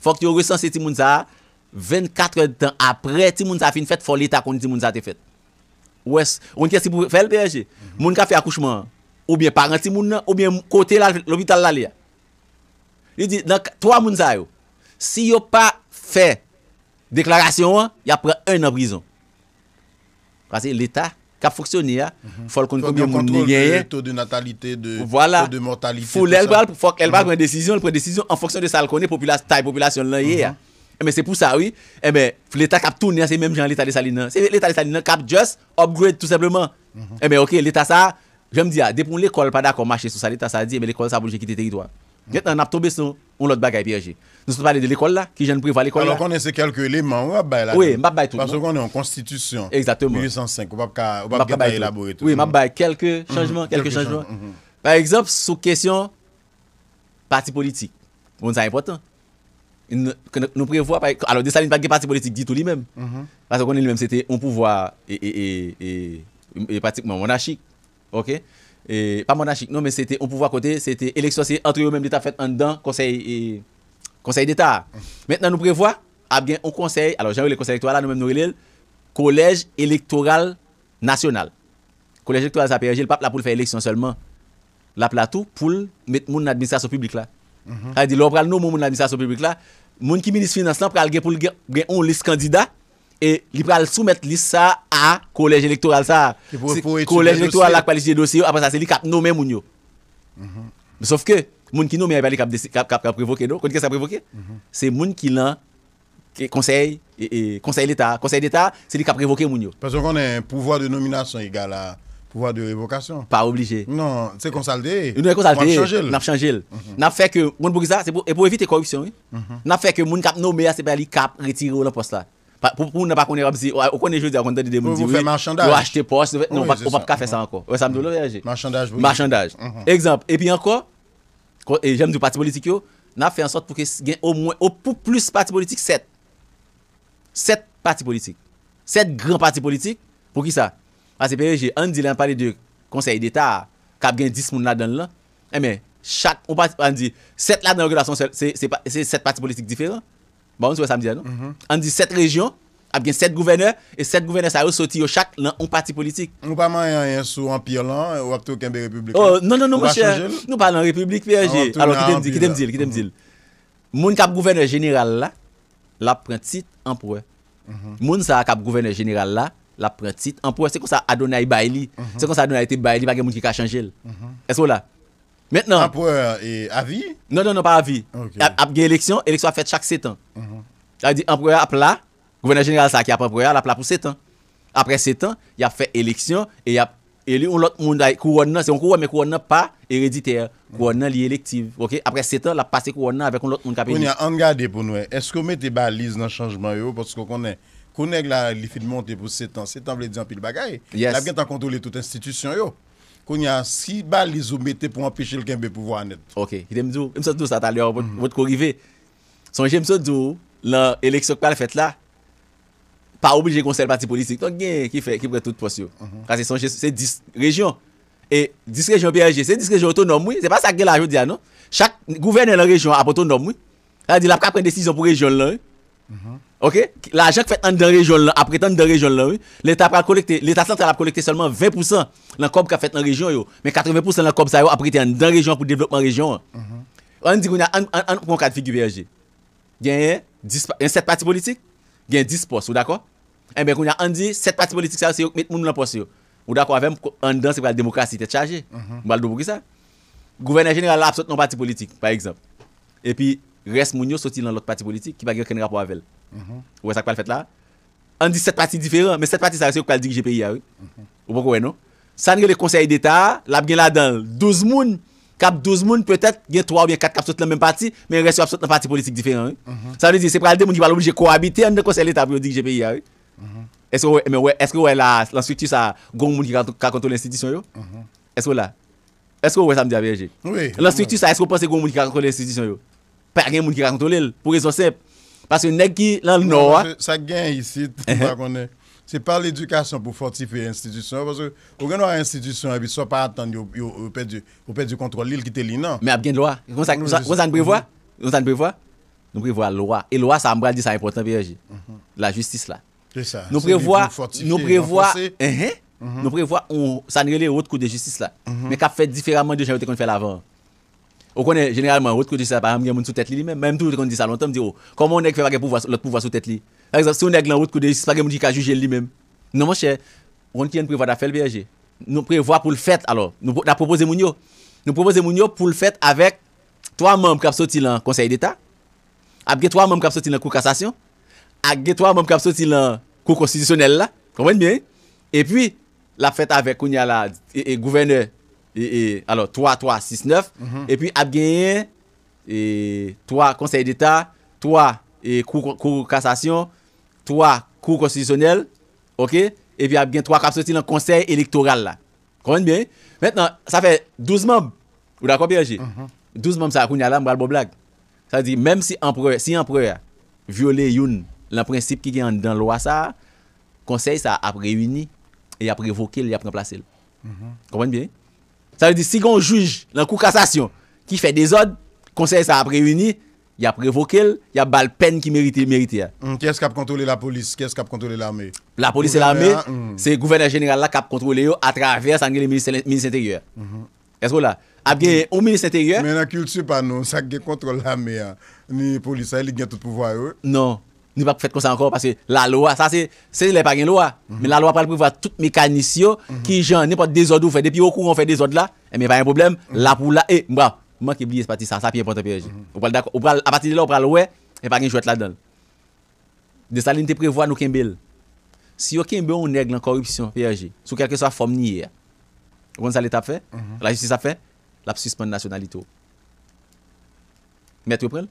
faut que tu recenses tout petit monde ça. 24 heures après, tout petit monde ça fait une fête, faut l'État qu'on dit ça a fait. Ou est-ce quest si pour faire le PSG monde qui fait accouchement, ou bien parents, ou bien côté l'hôpital là. Il dit, donc trois personnes ça, si yo pas fait déclaration, il y a près un an en prison. Parce que l'État Kap foksyonye ya, fol kon kon byon moun nyeye, fok el bakwen desisyon, fok el bakwen desisyon, an foksyon de sal konye, tay populasyon lan ye ya. Eme se pou sa ou, eme, fleta kap tou nye, se menm jan leta de salinan, se leta de mhm. mhm. eh eh salinan kap just upgrade tout sepleman. Mhm. Eh eme, ok, leta sa, jem di ya, ah, depon l'ekol pa da kon mache sou sa leta sa, di, eme, l'ekol sa bon jekite teritoan. Maintenant, on a tombé sur l'autre bagaille piégé. Nous sommes parlé de l'école là, qui jeune de prévoir l'école. Alors qu'on ces quelques éléments, on va bailler là. Oui, on va tout. Parce qu'on est en constitution. Exactement. 1805, on va pas élaborer tout. Oui, on va mhm. quelques changements, quelques changements. Mhm. Par exemple, sous question parti politique. Bon, c'est important. Nous, prévoyons prévoit, alors Dessalines pas de parti politique dit tout lui-même. Mhm. Parce qu'on est lui-même, c'était un pouvoir et, et, et, et, pratiquement monarchique. ok E, pa monachik, non men, se te, on pou vwa kote, se te, eleksyon se entri yo menm de ta fèt an dan, konsey, konsey de ta. Mètenan nou prevoa, ap gen, on konsey, alo jan wè, le konsey elektoral la, nou menm nou wè lèl, kolej elektoral nasyonal. Kolej elektoral sa PRG, l pa plap la pou l fè eleksyon seulement. La platou pou l met moun administrasyon publik la. Mhm. Ha di, lò pral nou moun administrasyon publik la, moun ki minis finans lan, pral gen pou l gen, gen, on lis kandida, et il va soumettre ça à collège électoral ça collège électoral la des dossier après ça c'est lui qui a nommé moun yo mhm. sauf que moun qui nommé il va cap cap cap provoquer donc qu'est-ce que ça provoquer mhm. c'est moun qui l'a conseil et conseil d'état conseil d'état c'est lui qui a prévoqué moun yo parce qu'on a un pouvoir de nomination égal à pouvoir de révocation pas obligé non c'est comme On le changé. nous comme changé. le dit fait que moun pour ça c'est pour éviter corruption mhm. n'a fait que moun a nommé c'est pas qui cap retirer le poste là Pou moun nan pa konen ramzi, ou konen jodi an konen dan di de moun di wè, ou achete post, ou pa pa ka fè sa ankon. Ouè sa mdou lè wè, jè? Marchandaj, wè. Marchandaj. Ekzamp, epi ankon, jèm di w pati politik yo, nan fè an sot pou ke gen o mwen, o pou plus pati politik, set. Set pati politik. Set gran pati politik, pou ki sa? Pase pè wè, jè, an di lan pale de konsey d'etat, kap gen dis moun nan dan lè, emè, chak, an di, set nan organasyon, se set pati politik di fè lè, Non? Mhm. An di set region ap gen set gouverneur E set gouverneur sa yo soti yo chak lan an pati politik Nou pa man yon yon sou an pyo lan Ou ap tou kenbe republikan oh, non, non, Ou a chanjil Nou pa ah, nan republikan Kite mdil Moun kap gouverneur general la La pren tit empouè mhm. Moun sa kap gouverneur general la La pren tit empouè Se kon sa adonay bayli mhm. Se kon sa adonay te bayli bagen moun ki ka chanjil E sou la Maintenant. Après, euh, et à vie Non, non, non, pas à vie. Okay. A, a élection, élection faite chaque 7 ans. C'est-à-dire, mm -hmm. empereur a là, gouverneur général ça qui a empereur a là pour 7 ans. Après 7 ans, il a fait élection et il a élu l'autre monde couronne c'est un couronne mais couronne pas héréditaire mhm. couronne lié élective OK après 7 ans la passé couronne avec l'autre monde on a regardé pour nous est-ce que mettez balise dans changement yo parce qu'on connaît connaît la fait monter pour 7 ans 7 ans veut dire en pile bagaille yes. a bien contrôlé toute institution yo kon yon si baliz ou mette pou anpeche l genbe pou vo anet. Ok, ki te mdou, msot dou sa tal yo, vot korive, sonje msot dou, l elekso kwa l fet la, pa oblije konser parti politik, ton gen ki pre tout posyo. Kase sonje se dis rejyon, e dis rejyon PRG, se dis rejyon to nom woy, se pa sa ge la jodi anon, chak gouvene l rejyon apoton nom woy, kase di la apre pre n desizyon pou rejyon l ane, mhm. OK L'argent fait dans deux région après dans deux région oui. l'État collecter, l'État central a collecté seulement 20% dans qui qu'a fait dans région mais 80% dans cob ça a après dans deux région pour développement région. Hein. Mm-hmm. On dit qu'on a un point cas de figure un sept 10 7 partis politiques, a 10 postes, d'accord Eh bien qu'on a on dit 7 partis politiques ça c'est mettre monde dans poste yo. d'accord avec en dans c'est pour la démocratie c'est chargée. Mal va pour ça. Gouverneur général absent non parti politique par exemple. Et puis reste moun sorti dans l'autre parti politique qui pas aucun rapport avec elle. Ouwe sak pa l fèt la An di 7 pati diferent Men 7 pati sa resyo kwa l digi GPI ya Ou pok wè nou San gen le konsey d'Etat Lab gen la dan 12 moun Kap 12 moun pwetet Gen 3 ou gen 4 kap sot nan men pati Men resyo ap sot nan pati politik diferent Sa wè di se pral de moun ki wale oblije kwa habite An de konsey l ETA vre yon digi GPI ya Esko wè la Lanswik tu sa Goun moun ki kak kontrol institisyon yo Esko wè la Esko wè sa mdi a BG Lanswik tu sa Esko wè sa goun moun ki kak kontrol institisyon yo Pè gen moun Parce que les ah. gens ça ont Ce ici, uh-huh. c'est pas l'éducation pour fortifier l'institution. Parce que si vous avez une institution, vous ne pouvez pas attendre que vous perdre du contrôle l'île qui est Mais vous bien une loi. Vous avez une loi? Vous avez une loi? Nous prévoyons la loi. Et la loi, ça m'a dit que important, Pierre-J. Mm-hmm. La justice là. C'est ça. Nous prévoyons. Nous prévoyons. Uh-huh. Mm-hmm. Nous prévoyons. Ça nous relève de justice là. Mm-hmm. Mais qu'a fait différemment de ce qu'on vous avez fait avant. On connaît généralement, l'autre côté, ça, par exemple, il y a monde sous tête lui-même. Même tout, quand on dit ça longtemps, on dit, oh, comment on est fait pour pouvoir, l'autre pouvoir sous tête lui? Par exemple, si on est dans l'autre côté, c'est pas quelqu'un qui a jugé lui-même. Non, mon cher, on tient prévoir d'affaire le BRG. Nous prévoir pour le fait, alors. Nous, proposons proposé Mounio. Nous proposer Mounio pour le fait avec trois membres qui sont au Conseil d'État, avec trois membres qui sont sortis dans la Cour cassation, avec trois membres qui sont au dans Cour constitutionnelle là. Comprenez bien? Et puis, la fête avec Kounia y et, et gouverneur et, alors 3, 3, 6, 9. Et puis, a gagné et, 3 conseils d'État, 3 et cours, cassation, 3 cours constitutionnels, ok? Et puis, a 3 capsules dans conseil électoral là. Comprenez bien? Maintenant, ça fait 12 membres. Vous d'accord, Berger? 12 mhm. membres, ça a là, une blague. Ça dit même si l'empereur si empereur le principe qui est dans la loi ça, conseil ça a réuni et a révoqué, il a remplacé. Mhm. Comprenez bien? Ça veut dire, si on juge dans coup cassation qui fait des ordres, conseil ça a réuni, il a prévoqué, il y a bal peine qui mérite mérité. Hmm, qui est-ce qui a contrôlé la police quest ce qui a contrôlé l'armée La police et l'armée, hmm. c'est le gouverneur général qui a contrôlé à travers le ministre, intérieur. Hmm. Est-ce que là Abgé au ministre intérieur Mais la culture pas non, ça qui contrôle l'armée hein. ni police, il a tout pouvoir. Non nous pas faire comme ça encore parce que la loi, ça c'est, c'est les pas une loi. Mhm. Mais la loi parle prévoir tout mécanicien mm -hmm. qui, pas des désordre ou fait. Depuis au courant, on fait des ordres là, et eh, mais pas un problème. Mhm. Là pour là, et, bah, moi qui oublié ce parti ça, ça puis important PSG. Mhm. On parle d'accord, à partir de là, on parle ouais, a pas une jouet là-dedans. De ça, ne prévoit aucun Kimbel. Si aucun Kimbel, on nègre en corruption PSG, sous quelque soit forme nière, Vous comprenez ça l'État fait? La justice a fait? La suspend nationalité. Maître Prel?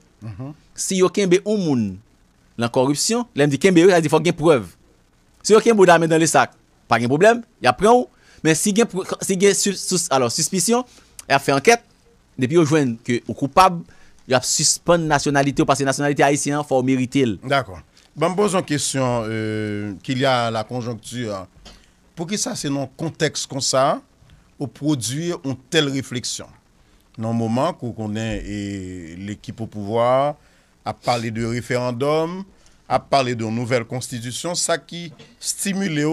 Si aucun Kimbel, on lan korupsyon, lèm di kèm bè rè, lèm di fò kèm prèv. Sè yò kèm bò da mè nan lè sak, pa gen problem, yè prè ou. Men si gen suspisyon, yè fè anket, depi ou jwen kè ou koupab, yè fè suspèn nationalité ou pasè nationalité haïsien, fò ou mérite lè. D'akon. Ben m'boz an kèsyon kèl yè la konjonktur. Pou kè sa se nan konteks kon sa, ou prodwi ou tel refleksyon. Nan mouman, kou konen l'ekip ou pouvoi, à parler de référendum, à parler de nouvelle constitution, ça qui stimule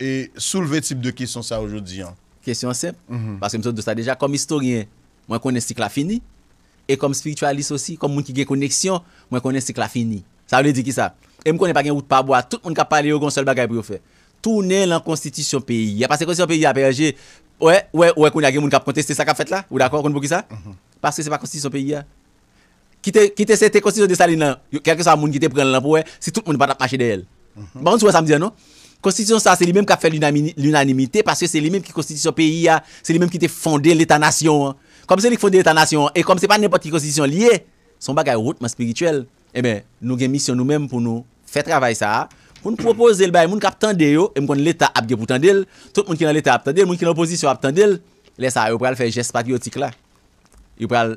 et soulever type de question ça aujourd'hui. Hein. Question simple, mm -hmm. parce que nous ça déjà comme historien, moi connais qui la fini, et comme spiritualiste aussi, comme monde qui a connexion, moi connais qui la fini. Ça veut dire qui ça Et je connais pas de route par bois, tout le monde qui a parlé au seul bagage pour faire. Tourner la constitution pays. Parce que la constitution pays a perdu. Ouais, ouais, ouais, qu'on a des gens qui ont contesté ça qu'a fait là. Ou d'accord, qu'on pour qui ça mhm. Parce que c'est pas constitution pays. Hein. Ki te se te konstitisyon de sa li nan, yo kelke sa moun ki te pren lan pou e, se tout moun bat ap mache de el. Mhm. Baroun souwe sa m diyan nou, konstitisyon sa se li menm kap fe l'unanimite, paswe se li menm ki konstitisyon peyi a, se li menm ki te fonde l'etanasyon. Kom se li fonde l'etanasyon, e kom se pa nepot ki konstitisyon li e, son bagay routman spirituel. E eh men, nou gen misyon nou menm pou nou fe travay sa, moun propose el bay moun kap tende yo, e moun kon l'etan apge pou tende el, tout moun ki nan l'etan ap tende el, moun ki nan oposisyon ap tende el, lesa yo pral fe jes patiot yo pral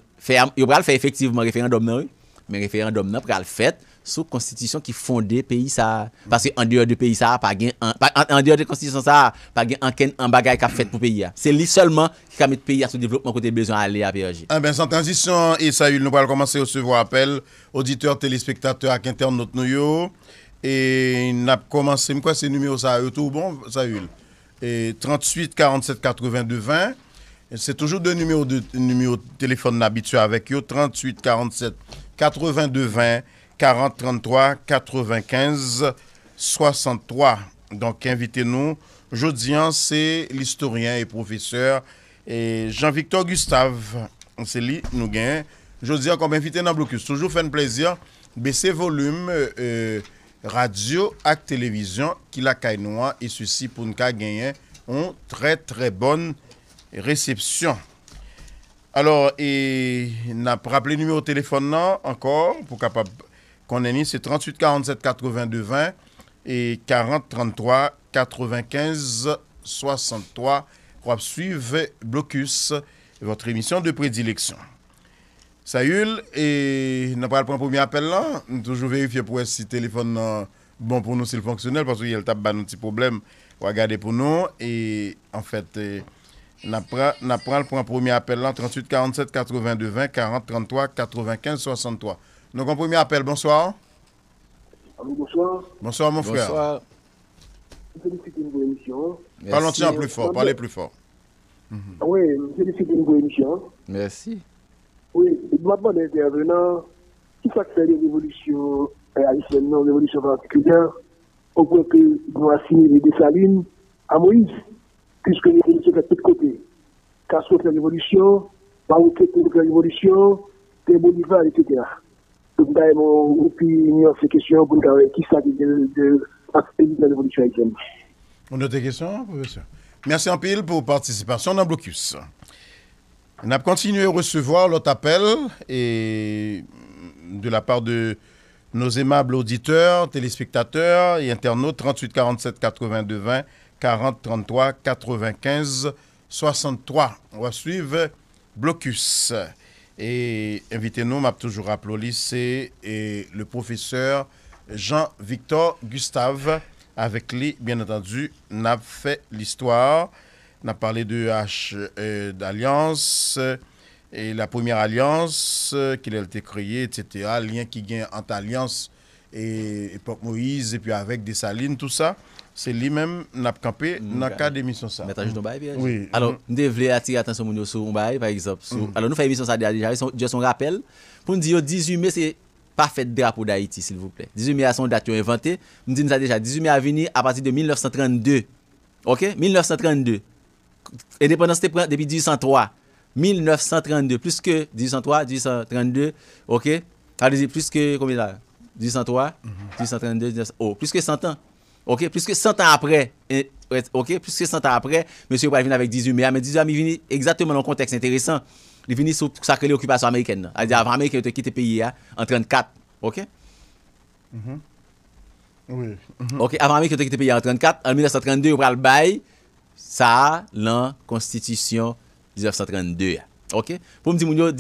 fè efektivman referèndom nan, men referèndom nan pral fèt sou konstitisyon ki fonde peyi sa. Paske an dièr de peyi sa, an dièr de konstitisyon sa, pa gen anken an bagay ka fèt pou peyi ya. Se li seulement ki kamèt peyi ya sou devlopman kote bezon a lè a PRG. An ben, san tranzisyon, e Saül, nou pral komanse yo sevo apel, auditeur, telespektateur, ak interne not nou yo, e nap komanse, mkwa se nume yo sa, e 38478220, C'est toujours deux numéros de, numéro téléphone habitués avec eux 38 47 82 20 40 33 95 63. Donc, invitez-nous. Jeudi, c'est l'historien et professeur Jean-Victor Gustave. C'est lui, nous gagne. Jeudi, comme invité dans Blocus. Toujours fait un plaisir. Baissez volume euh, euh, radio et télévision qui la caille et ceci pour nous gagner ont très très bonne réception. Alors, et n'a rappelé le numéro de téléphone encore pour capable qu'on ait mis 38 47 82 20 et 40 33 95 63 pour suivre Blocus votre émission de prédilection. Sayul et n'a pas le premier appel là, toujours vérifier pour si le téléphone euh, bon pour nous s'il fonctionnel parce qu'il y a le tabac bah, un petit problème, regardez pour nous et en fait euh, Napral le un premier appel là, 38 47 82 20 40 33 95 63. Donc, un premier appel, bonsoir. bonsoir. Bonsoir, mon frère. Bonsoir. Félicitez-nous bonne émission. Parlons plus fort, parlez plus fort. Ah oui, félicite une bonne émission. Merci. Oui, ma bonne intervenant qui fait que une révolution euh, haïtienne, non, révolution particulière, au point que vous assignez des salines à Moïse puisque l'évolution sont de tous côtés. Castro fait la révolution, fait l'évolution, Bolivar, etc. Donc, là, mon opinion, c'est question pour nous qui ça de, de, de révolution On a des questions, professeur Merci en pile pour participation dans Blocus. On a continué à recevoir l'autre appel et mm, de la part de nos aimables auditeurs, téléspectateurs et internautes 38 47 82 20 40 33 95 63. On va suivre Blocus. Et invitez-nous, m'a toujours rappelé au lycée, eh, le professeur Jean-Victor Gustave. Avec lui, bien entendu, n'a fait l'histoire. On a parlé de H euh, d'alliance et eh, la première alliance euh, qu'il a été créée, etc. Lien qui vient entre alliance et, époque Moïse et puis avec salines tout ça c'est lui-même qui a campé mm, dans le bah, cadre d'émission ça. Alors, mm. nous devons attirer l'attention sur un bail, par exemple. Mm. Alors, nous faisons émission ça déjà, Juste son rappel, pour nous dire 18 mai, c'est pas fait drapeau d'Haïti, s'il vous plaît. 18 mai, c'est son date inventée. Nous disons ça déjà, 18 mai a venir à partir de 1932. OK 1932. Indépendance depuis 1803. 1932, plus que 1803, 1832, OK Allez-y, plus que combien là 1803, 1832, oh, plus que 100 ans. Ok, puisque 100 ans après, eh, ok, puisque 100 ans après, Monsieur avec 18 mai, mais 18 mai, exactement dans le contexte intéressant. Il est venu sous américaine, c'est-à-dire avant Ameriken il était quitté pays pays hein, en 34, ok? Mm oui. Mm-hmm. Ok, avant Amérique, il était quitté le pays en 34, en 1932 yo pral bail. ça, lan constitution, 1932 hein. Ok, Pour me dire, yo,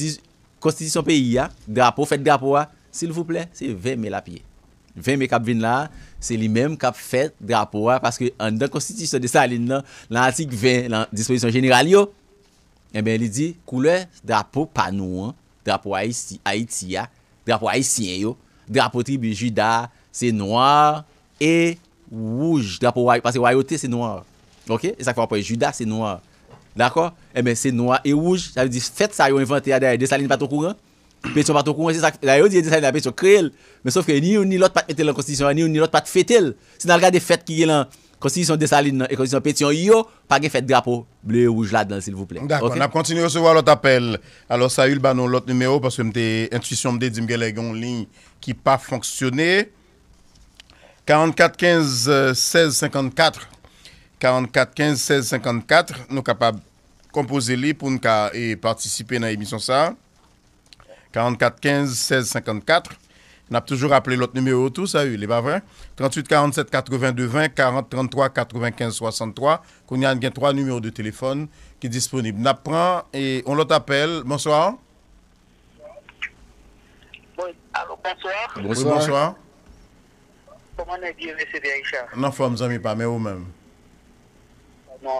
constitution pays hein, drapeau, faites faites drapeau, s'il sil plaît, c'est 20 000 la pied. 20 000 kap vin là, Se li menm kap fet drapo a, paske an dan konstitusyon de Saline lan, lantik ven, lant disposisyon jeneral yo, e ben li di, koule drapo panouan, drapo Haitia, drapo Haitien yo, drapo tribe juda, se noyar, e wouj, drapo rayote, paske rayote se noyar, ok? E sa kwa apoye juda, se noyar, dako? E eh ben se noyar, e wouj, sa vi di fet sa yo inventi a daye de Saline patokouran, Petyon patokoun, la yo diye desaline apetyon krel, men sofke ni yon ni lot pat etel an konstidisyon, ni yon ni lot pat fetel. Si nan lga de fet ki yon konstidisyon desaline e konstidisyon petyon yo, pa ge fet drapo ble ou jlad nan sil vouple. D'akon, nap kontinu recevo alot apel. Alot sa yon banon lot numero, paske mte intwisyon mde di mgele yon lin ki pa fonksyone. 44-15-16-54 44-15-16-54 Nou kapab kompoze li pou nou ka e partisipe nan emisyon sa. 44 15 16 54. On a toujours appelé l'autre numéro tout ça, il est pas vrai. 38 47 82 20 40 33 95 63. Qu'on y a trois numéros de téléphone qui sont disponibles. On prend et on l'autre appelle. Bonsoir. bonsoir. Bonsoir. Comment est vous avez, Non, forme, amis, pas, mais vous-même. Non,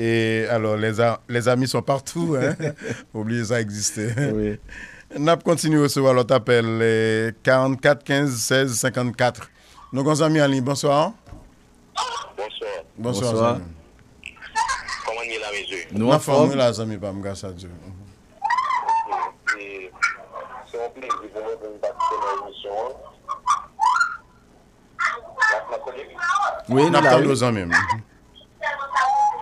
Et alors, les, les amis sont partout. Hein? Oubliez ça existait. Oui. Nous continue à recevoir l'autre appel 44 15 16 54. Nos grands amis en ligne, bonsoir. Bonsoir. Bonsoir. Comment est la mesure Nous en les amis, par grâce à Dieu. C'est un plaisir pour moi de hein. Oui, nous parlons Nous amis.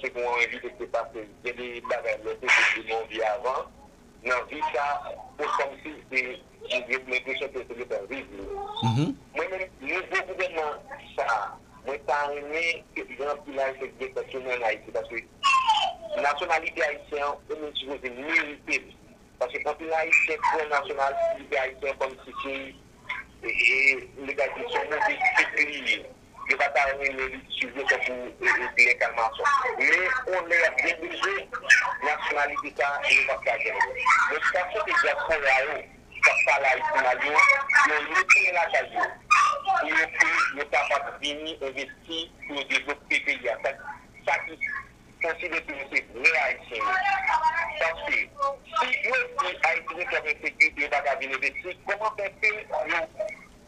c'est pour envie de se passer des débats de ce que nous vie avant. Dans la vie, ça, pour comme si c'était une question de ce que nous vivons. Moi-même, nouveau gouvernement, ça, moi, ça a aimé que le grand pilier de cette question en parce que la nationalité haïtienne, on est supposé mériter. Parce que quand on a été pour la nationalité haïtienne comme si c'était une négative, c'est un peu plus Yon va ta ane li suje se pou e li ekalman se. Me pon le denbize, lansman li di sa, yon va ta genye. Mwen se chan se te genye kon la yon, sa pa la yon, yon le tenye la ka yon. Yon pou yon ta pat vini e vesti kou de zop pe pe yon. Sakis, chansi de pou mwen se re a etse. Chansi, si yon se a etse ren kèm etse ki yon vada vini etse, kouman te fè yon?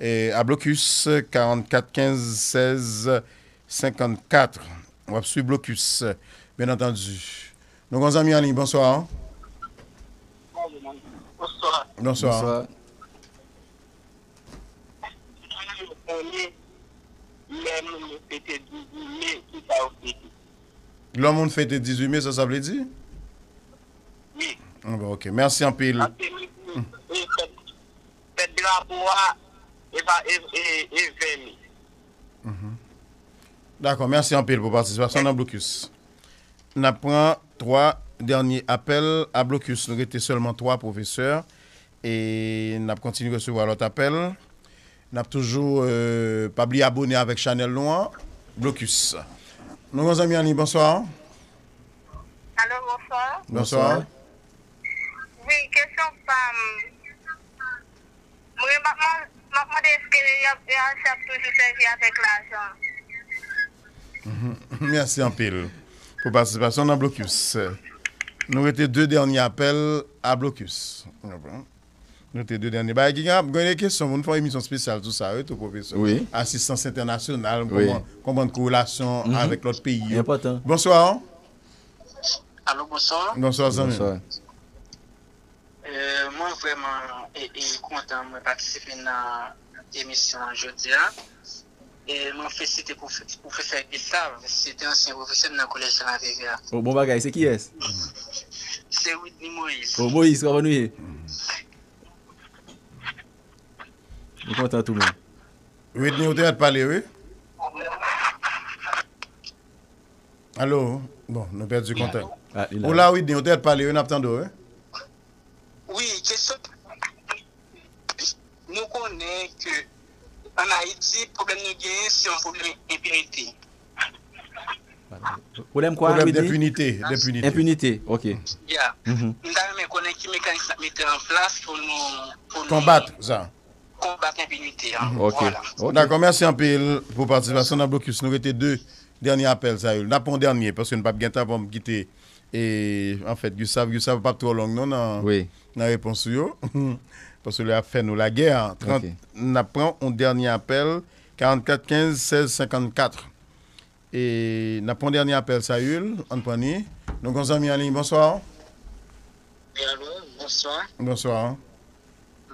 et à blocus 44 15 16 54. On va suivre blocus, bien entendu. Nos grands amis en ligne, bonsoir. Bonsoir. Bonsoir. L'homme fête 18 mai, ça, ça veut dire? Oui. Ah, ok, merci en pile. Mhm. D'accord, merci en pile pour participation dans Blocus. Nous avons trois derniers appels à Blocus. Nous étions seulement trois professeurs et nous avons continué à recevoir l'autre appel. Nous avons toujours euh, pas oublié d'abonner avec Chanel Noir, Blocus. Nous amis Annie, bonsoir. Allô, bonsoir. Bonsoir. Oui, question femme avec mhm. Merci un pile pour votre participation dans Blocus. Nous avons deux derniers appels à Blocus. Nous avons deux derniers. y a une question, vous avez une émission spéciale tout ça, vous tout professeur. Oui. Assistance internationale, comment avez eu mhm. avec l'autre pays. important. Bonsoir. Allô, bonsoir. Bonsoir, Bonsoir. Mwen vwèman e kontan mwen patisipi nan emisyon anjou diyan. E mwen fesite pou fesek bi sav, fesite ansen yon fesem nan kolej nan regya. O, bon bagay, se ki es? Se Whitney Moïse. O, oh, Moïse, kwa mwen wye. Mwen kontan tout mwen. Whitney, ou te yon te pale wè? Alo, bon, nou peti jw kontan. Ola Whitney, ou te yon te pale wè nap tando wè? Oui, je sais que nous connait qu'en Haïti, le problème de l'impunité est le problème de l'impunité. Le problème de l'impunité. L'impunité, ok. Oui, mhm. nous avons connu qu'il y a un mécanisme qui est mis en place pour combattre l'impunité. Mhm. D'accord, merci un peu pour votre participation dans le blocus. Nous vous avez fait deux derniers appels, Zahil. Non pas un dernier, parce que nous n'avons pas bien été quittés. Et en fait, Gustave, Gustave pas trop long non dans oui. la réponse. Yo. Parce que a fait nous la guerre. 30, hein. okay. On prend un dernier appel 44 15 16 54. Et on prend un dernier appel, Saül, Antoine. Donc, on s'en mis en ligne. Bonsoir. Et allô, bonsoir. Bonsoir.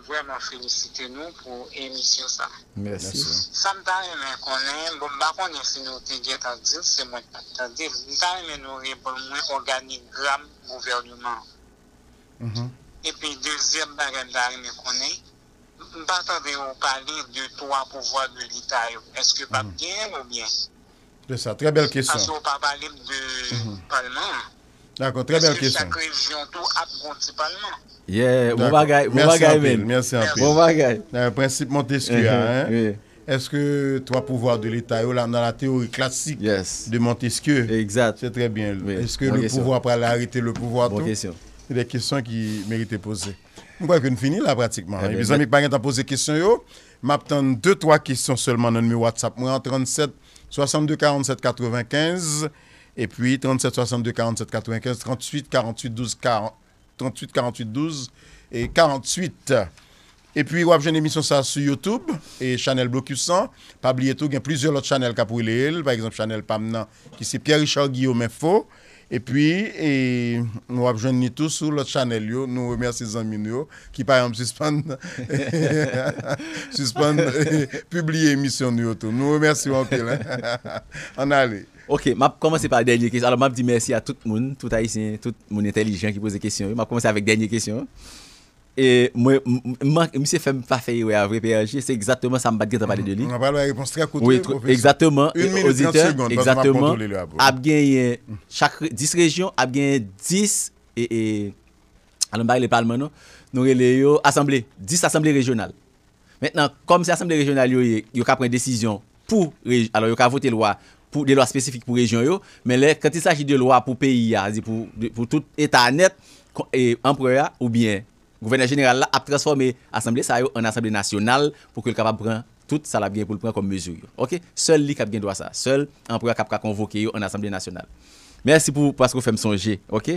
Vreman felisite nou pou emisyon sa. Mersi. Sam tan men konen, bon bakon en finote gen tadil, se mwen tadil, tan men nore bon mwen organik gram gouvernement. Mwen. Epi dezyen ban rendan men konen, mwen patande ou palib de to apouvoi de l'Ital, eske pa bien ou bien? Desa, tre bel ke sa. Ase ou pa palib de mm-hmm. palman, D'accord, très belle question. Chaque région tout a Yeah, bon bagay, bon bagay men. Merci anpil. Bon bagay. Le principe Montesquieu, uh-huh, hein? Oui. Est-ce que trois pouvoirs de l'État, dans la théorie classique de Montesquieu, exact. c'est très bien. Est-ce que le pouvoir peut arrêter le pouvoir tout? Question. C'est des questions qui méritent poser. Je crois que finit là pratiquement. Eh les ben, amis, rien à poser des questions. M'attends deux, trois questions seulement dans mon WhatsApp. Moi, en 37 62 47 95. Et puis 37 62 47 95 38 48 12 40, 38 48 12 et 48. Et puis, vous avez une émission ça sur YouTube et Chanel Blocusan. Pas oublier tout, il y a plusieurs autres Chanel qui ont Par exemple, Chanel Pamna, qui c'est Pierre-Richard Guillaume Info. Et puis, et, nous avons tous sur l'autre channel. Nous remercions les amis qui, par exemple, suspendent, publier l'émission. Nous remercions On pile. Hein. Ok, m ap komanse pa dènyè kèsyon. Alò m ap di mersi a tout moun, tout aïsè, tout moun entèlijèn ki pose kèsyon. M ap komanse avèk dènyè kèsyon. E m se fèm pa fèy wè avre PRG, se ekzatèman sa m bat gèta palè dè li. M ap alò a repons tri akoutè. Ou ekzatèman, 1 min 30 sègon, ap gen yè chak 10 rejyon, ap gen 10, alò m bag lè palman nou, nou re lè yo asamblè, 10 asamblè rejyonal. Mètnan, kom se asamblè rejyonal yo yè, yo pou de lwa spesifik pou rejyon yo, men lè, kwen ti saji de lwa pou peyi ya, zi pou tout etanet, e, emproyat, ou bien, gouverneur general la ap transforme, asemble sa yo, an asemble nasyonal, pou ke l kapap pran, tout sa la gen pou l pran kom mezo yo, ok, sel li kap gen doa sa, sel, emproyat kap ka konvoke yo, an asemble nasyonal. Mersi pou, paskou fèm sonje, ok,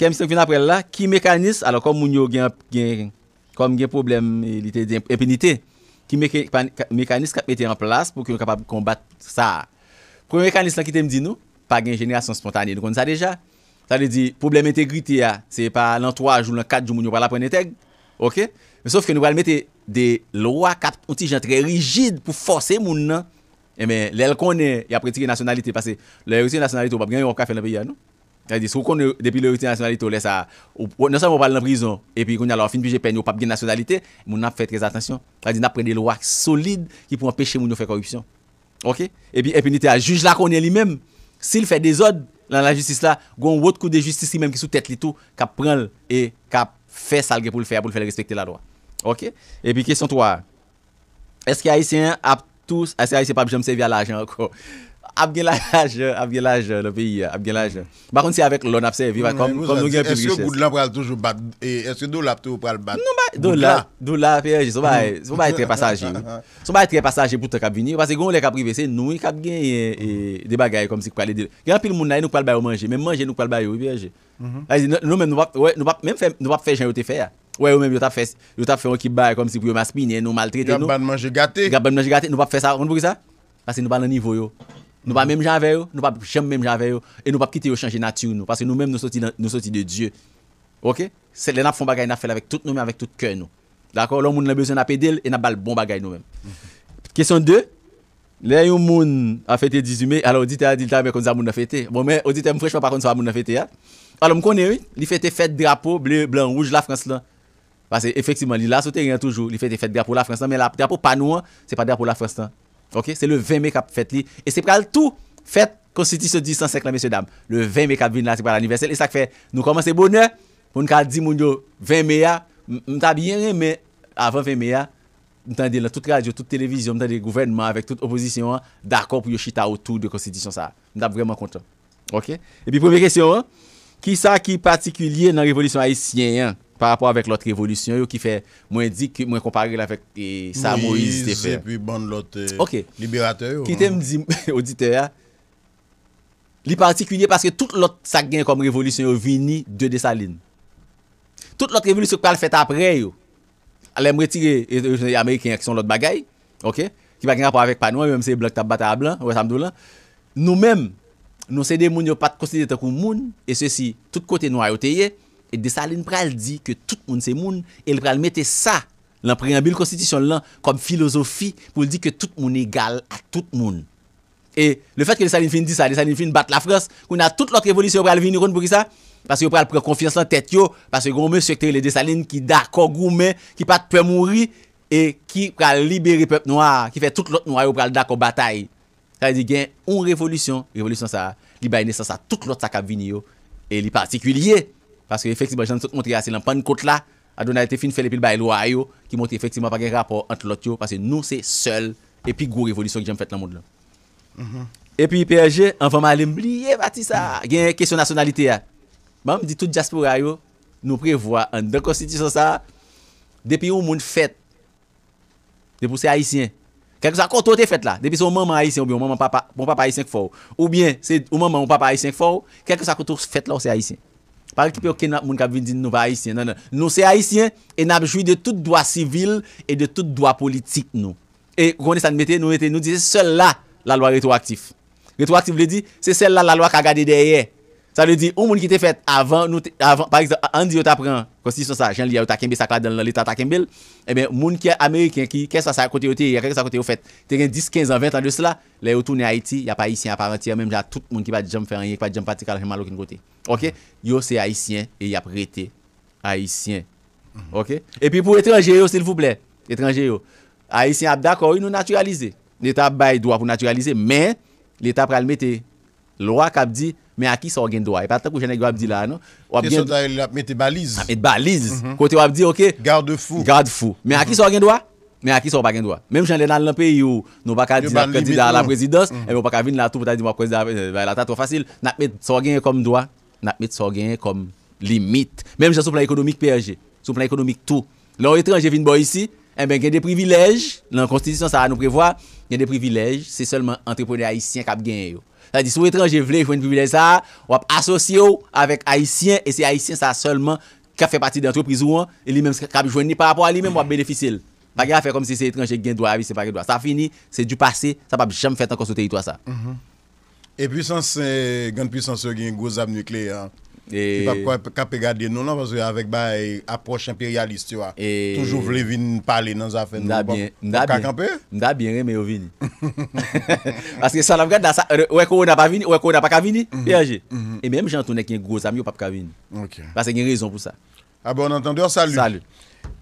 kem si nou vin aprel la, ki mekanis, alo kom moun yo gen, gen, kom gen problem, lite, lite Proumè kan lisan ki te mdi nou, pa genjenerasyon spontanye. Nou kon sa deja. Sa li di, pou blem entegrite ah, ya, se pa lan 3, joulan 4, joun moun yo pral apren enteg. Ok? Me sof ke nou pral mette de loa kap, ontijan tre rigid pou fose moun nan. E men, lèl konen, ya pritike yon nasyonalite. Pase, lèl yon nasyonalite ou pa bren yon kafe lèl pe ya nou. Sa li di, sou konen depi lèl yon nasyonalite ou lèl sa, ou nan sa moun pral nan prizon, e pi konen alo fin pi jepen yon pap gen nasyonalite, moun nan fe trez atensyon. E pi nite a juj la konye li menm Sil fe dezod lan la justis la Gon wot kou de justis li menm ki sou tet li tou Ka prenl e ka fe salge pou li fe A pou li fe le respekte la doa E pi kesyon 3 Eske aisyen ap tous Eske aisyen pa bi jom se via la jen anko Abdelage, gen le pays, Par le c'est avec vivre Bakon si avèk lò nap kom Est-ce que Eske goud toujours battre Est-ce que do Non ba, do la, do la peyi, sou ba très passager. Sou ba parce que pou te kap vini, nous goun lè kap rive se, nou kap de bagay kom si kwa le de. Gen de moun nan nou bayo manje, men manje nou bayo, peyi. Nou men nou fè jen yo te fè ya. Ouais, nous même, fait, fait un comme si pour nous nous. nous pas faire ah. ça, pour ça Parce nous pas le niveau yo. Nous pas même jamais avec eux, nous pas jamais même jamais avec eux et nous pas quitter au changer nature nous parce que nous-mêmes nous sortis nous sortis de Dieu. OK C'est les n'a font bagaille n'a fait avec tout nous-mêmes avec tout cœur nous. D'accord L'homme on a besoin d'apaider et n'a pas le bon bagaille nous-mêmes. Question 2 les gens moun a fêté 18 mai, alors dit a dit mais comme ça moun a fêté. Bon mais auditeur me franchement par contre ça moun a fêté hein? Alors me connaît oui, il fêté fête drapeau bleu blanc rouge la France là. Parce que effectivement, il a sauté rien toujours, il fêté fête drapeau la France mais la drapeau pas nous, hein, c'est pas drapeau la France là. Hein. Ok, se le 20 me kap fet li, e se pral tou fet konstitisyon 105 la, mesye dam, le 20 me kap vin la, se pral aniversel, e sak fe, nou komanse bonnen, pou nou kal di moun yo 20 me ya, mtab yon remen, avan 20 me ya, mtande la, tout radio, tout televizyon, mtande gouvernement, avan tout oposisyon, d'akor pou yo chita otou de konstitisyon sa, mtab vreman konton. Ok, e pi preve kesyon, ki sa ki patikulye nan revolisyon haisyen yon? Par rapport avèk lòt revolutyon yo ki fè, mwen dik, mwen kompare lèvèk sa Moïse te fè. Moïse epi bon lòt euh, liberatè yo. Ki te mdi audite ya, li partikulye paske tout lòt sa gen kom revolutyon yo vini de desaline. Tout lòt revolutyon kwa l fèt apre yo, alèm re tire yon Amerikè yon ki son lòt bagay, ki bagay nga par avèk pa nou, yon mwen se blok tabata a blan, wè samdou lan. Nou mèm, nou sède moun yo pat konside te kou moun, e sèsi tout kote nou a yote ye, et Dessalines pral dit que tout le monde c'est monde et il pral mettre ça dans le préambule constitution comme philosophie pour dire que tout le monde est égal à tout le monde. Et le fait que Dessalines fin dit ça, Dessalines fin battre la France, qu'on a toute l'autre révolution pral venir pour ça parce qu'on pral prendre confiance en tête parce que grand monsieur qui les Dessalines qui d'accord gourmet qui pas peur mourir et qui pral libérer peuple noir qui fait toute l'autre noir pral d'accord bataille. Ça veut dire qu'il y a une révolution, révolution ça, il y naissance à toute l'autre ça qui venir et les particuliers Paske efektivman jan sot montre ase lan pan kote la, adonay te fin fel epil bay lou a bon, yo, ki montre efektivman pake rapor antre lot yo, paske nou se sel, epi gwo revolisyon ki jen fèt lan moun la. Epi IPRG, an fama alem liye pati sa, gen kesyon nasyonalite ya. Mam di tout jaspour a yo, nou prevoa an dekonsiti sa sa, depi ou moun fèt, depi ou se haisyen, kèkou sa kontou te fèt la, depi sou maman haisyen ou maman papa haisyen fò ou, ou maman papa haisyen fò ou, kèkou sa kontou fèt la ou se haisyen. Par ekip yo ke nou ap moun kap vin din nou va Haitien. Nou se Haitien, e nabjoui de tout doa sivil e de tout doa politik nou. E gouni san mette, nou mette, nou di, se l la la lwa retroaktif. Retroaktif vle di, se l la la lwa kagade deyeye. Sa lè di, ou moun ki te fet avan, par exemple, an di yo tapren, konsi sou sa, jen li ya yo takenbe, sa klade dan lè ta takenbel, e ben moun ki ya Amerikien ki, keswa sa kote yo te, ya kèk sa kote yo fet, teren 10, 15, 20 an de sou la, lè yo toune Haiti, ya pa Haitien aparenti, ya mèm mm-hmm. jan tout moun ki pa jom fè, yè ki pa jom pati kal, jèman lò ki nou kote. Ok? Yo se Haitien, e yap rete. Haitien. Ok? E pi pou etranger yo, sil vou blè, etranger yo, Haitien ap dakò, yo nou naturalize, l'étape bayi do ap naturalize, Men non? a ki sor gen doa? E patan kou jenek yo ap di la, no? E sotan el ap mette baliz. Ap mette baliz. Kote yo ap di, okey? Garde fou. Garde fou. Men a ki sor gen doa? Men a ki sor bagen doa. Menm jenle nan lan peyi yo, nou baka di la prezidans, e mwen baka vin la tou pou ta di mwa prezidans, vay la ta to fasil, nak mette sor genye kom doa, nak mette sor genye kom limit. Menm jen sou plan ekonomik peyeje, sou plan ekonomik tou. Loun etran, jen vin bo yisi, e mwen gen de privilej, loun Sa di sou etranje vle, jwen pibilè sa, wap asosye ou avèk haisyen, e se haisyen sa solman ka fè pati d'antre prizouan, e li mèm kab jwen ni par rapport a li mèm wap benefisil. Pa gen a fè kom se se etranje gen doa avi, se pa gen doa. Sa fini, se du pase, sa pa bè jam fè tan konsote itwa sa. Mhm. Euh, e pwisans, euh, gen pwisans yo gen gouzab nukle ya? Et... Tu pas garder regarder nous, non, parce qu'avec l'approche impérialiste, tu vois, et... toujours voulez venir parler dans les affaires. N'a bien, N'a bien, N'a bien, mais venez. Parce que ça, la regarde, ça, euh, ouais, qu'on n'a pas venu ouais, qu'on n'a pas venu mhm. mhm. et même Jean-Tourné qui est gros ami, pas venu. Ok. Parce qu'il y a une raison pour ça. Ah bon, entendeur, salut. Salut.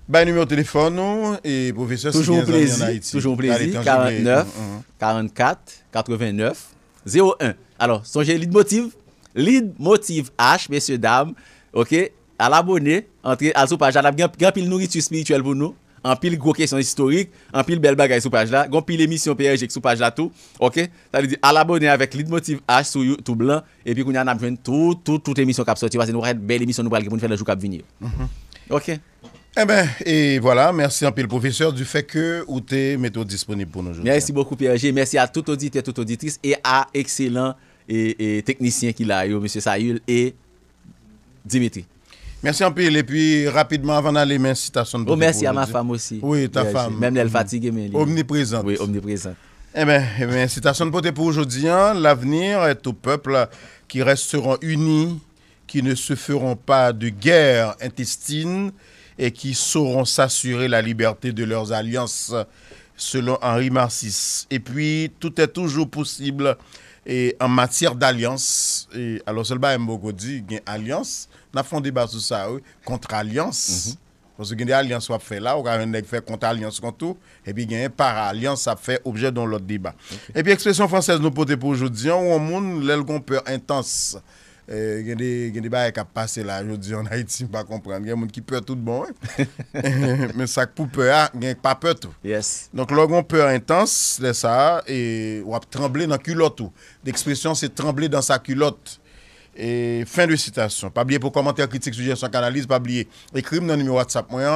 Bah, numéro de téléphone et professeur Toujours plaisir, toujours plaisir. 49 44 89 01. Alors, songez de motive. Lid Motiv H, mesye dame, al abone, al sou page, an ap gen pil nouritou spirituel pou nou, an pil gwo kesyon istorik, an pil bel bagay sou page la, gen pil emisyon PRG sou page la tou, al abone avèk Lid Motiv H, tou blan, epi koun an ap jwen tout, tout, mm-hmm. eh tout emisyon kap soti, wazen nou wè bel emisyon nou pral ki pou nou fèl nou jou kap vini. Ok? E ben, e wala, mersi an pil profeseur, du fèk ou te meto disponib pou nou joun. Mersi moukou PRG, mersi a tout auditè, tout auditris, e a ekselen et, technicien qui l'a eu, M. Sayul et Dimitri. Merci en pile Et puis, rapidement, avant d'aller, mes citations de oh, merci à ma femme aussi. Oui, ta femme. Même elle fatiguée, mais. Omniprésente. Oui, omniprésente. Eh bien, eh bien citation de pour aujourd'hui. Hein. L'avenir est au peuple qui resteront unis, qui ne se feront pas de guerre intestine et qui sauront s'assurer la liberté de leurs alliances, selon Henri Marcis. Et puis, tout est toujours possible et en matière d'alliance, alors seulement Mbogo dit qu'il y a alliance, n'a a fait un débat sur ça, oui, contre alliance. Mhm. Parce qu'il y a des fait là, ou qu'on fait contre alliance contre tout, et puis il y a par alliance, ça fait objet dans l'autre débat. Et puis l'expression française nous porte pour aujourd'hui, on monde, l'elgon peur intense. Eh, gen di ba ek ap pase la gen di an haitim pa komprende gen moun ki peur tout bon eh. men sak pou peur a ah, gen ek pa peur donk logon peur intense ou e ap tremble nan kulot l'ekspresyon se tremble dan sa kulot e fin de citasyon pa blye pou kommenter, kritik, sujensyon, kanalize pa blye ekrim nan nimi whatsapp mwen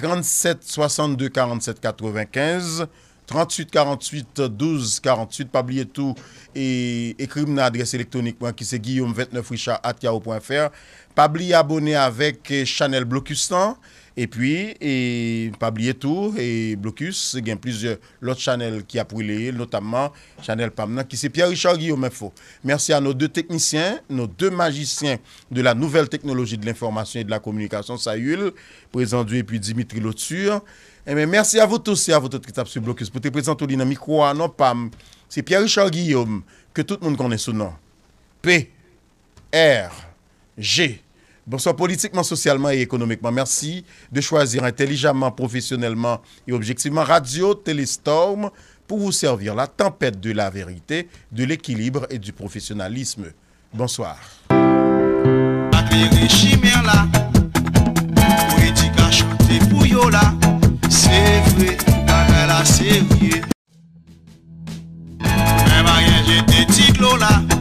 37 62 47 95 37 62 47 95 38 48 12 48 pas oublier tout et écrire mon adresse électronique qui c'est guillaume 29 richardfr at pas oublier avec eh, Chanel Blocustan et puis et pas oublier tout et Blocus il y a plusieurs autres Chanel qui a brûlé notamment Chanel Pamna qui c'est Pierre Richard Guillaume Info merci à nos deux techniciens nos deux magiciens de la nouvelle technologie de l'information et de la communication Sayul présent et puis Dimitri Loture eh merci à vous tous et à votre équipe qui sur Blocus pour te présenter au dynamique Non, Pam. C'est Pierre-Richard Guillaume que tout le monde connaît sous nom. P. R. G. Bonsoir politiquement, socialement et économiquement. Merci de choisir intelligemment, professionnellement et objectivement Radio Télestorm pour vous servir la tempête de la vérité, de l'équilibre et du professionnalisme. Bonsoir. Fwè, kwa kè la sè fwè Mè bagè jè tè ti glò la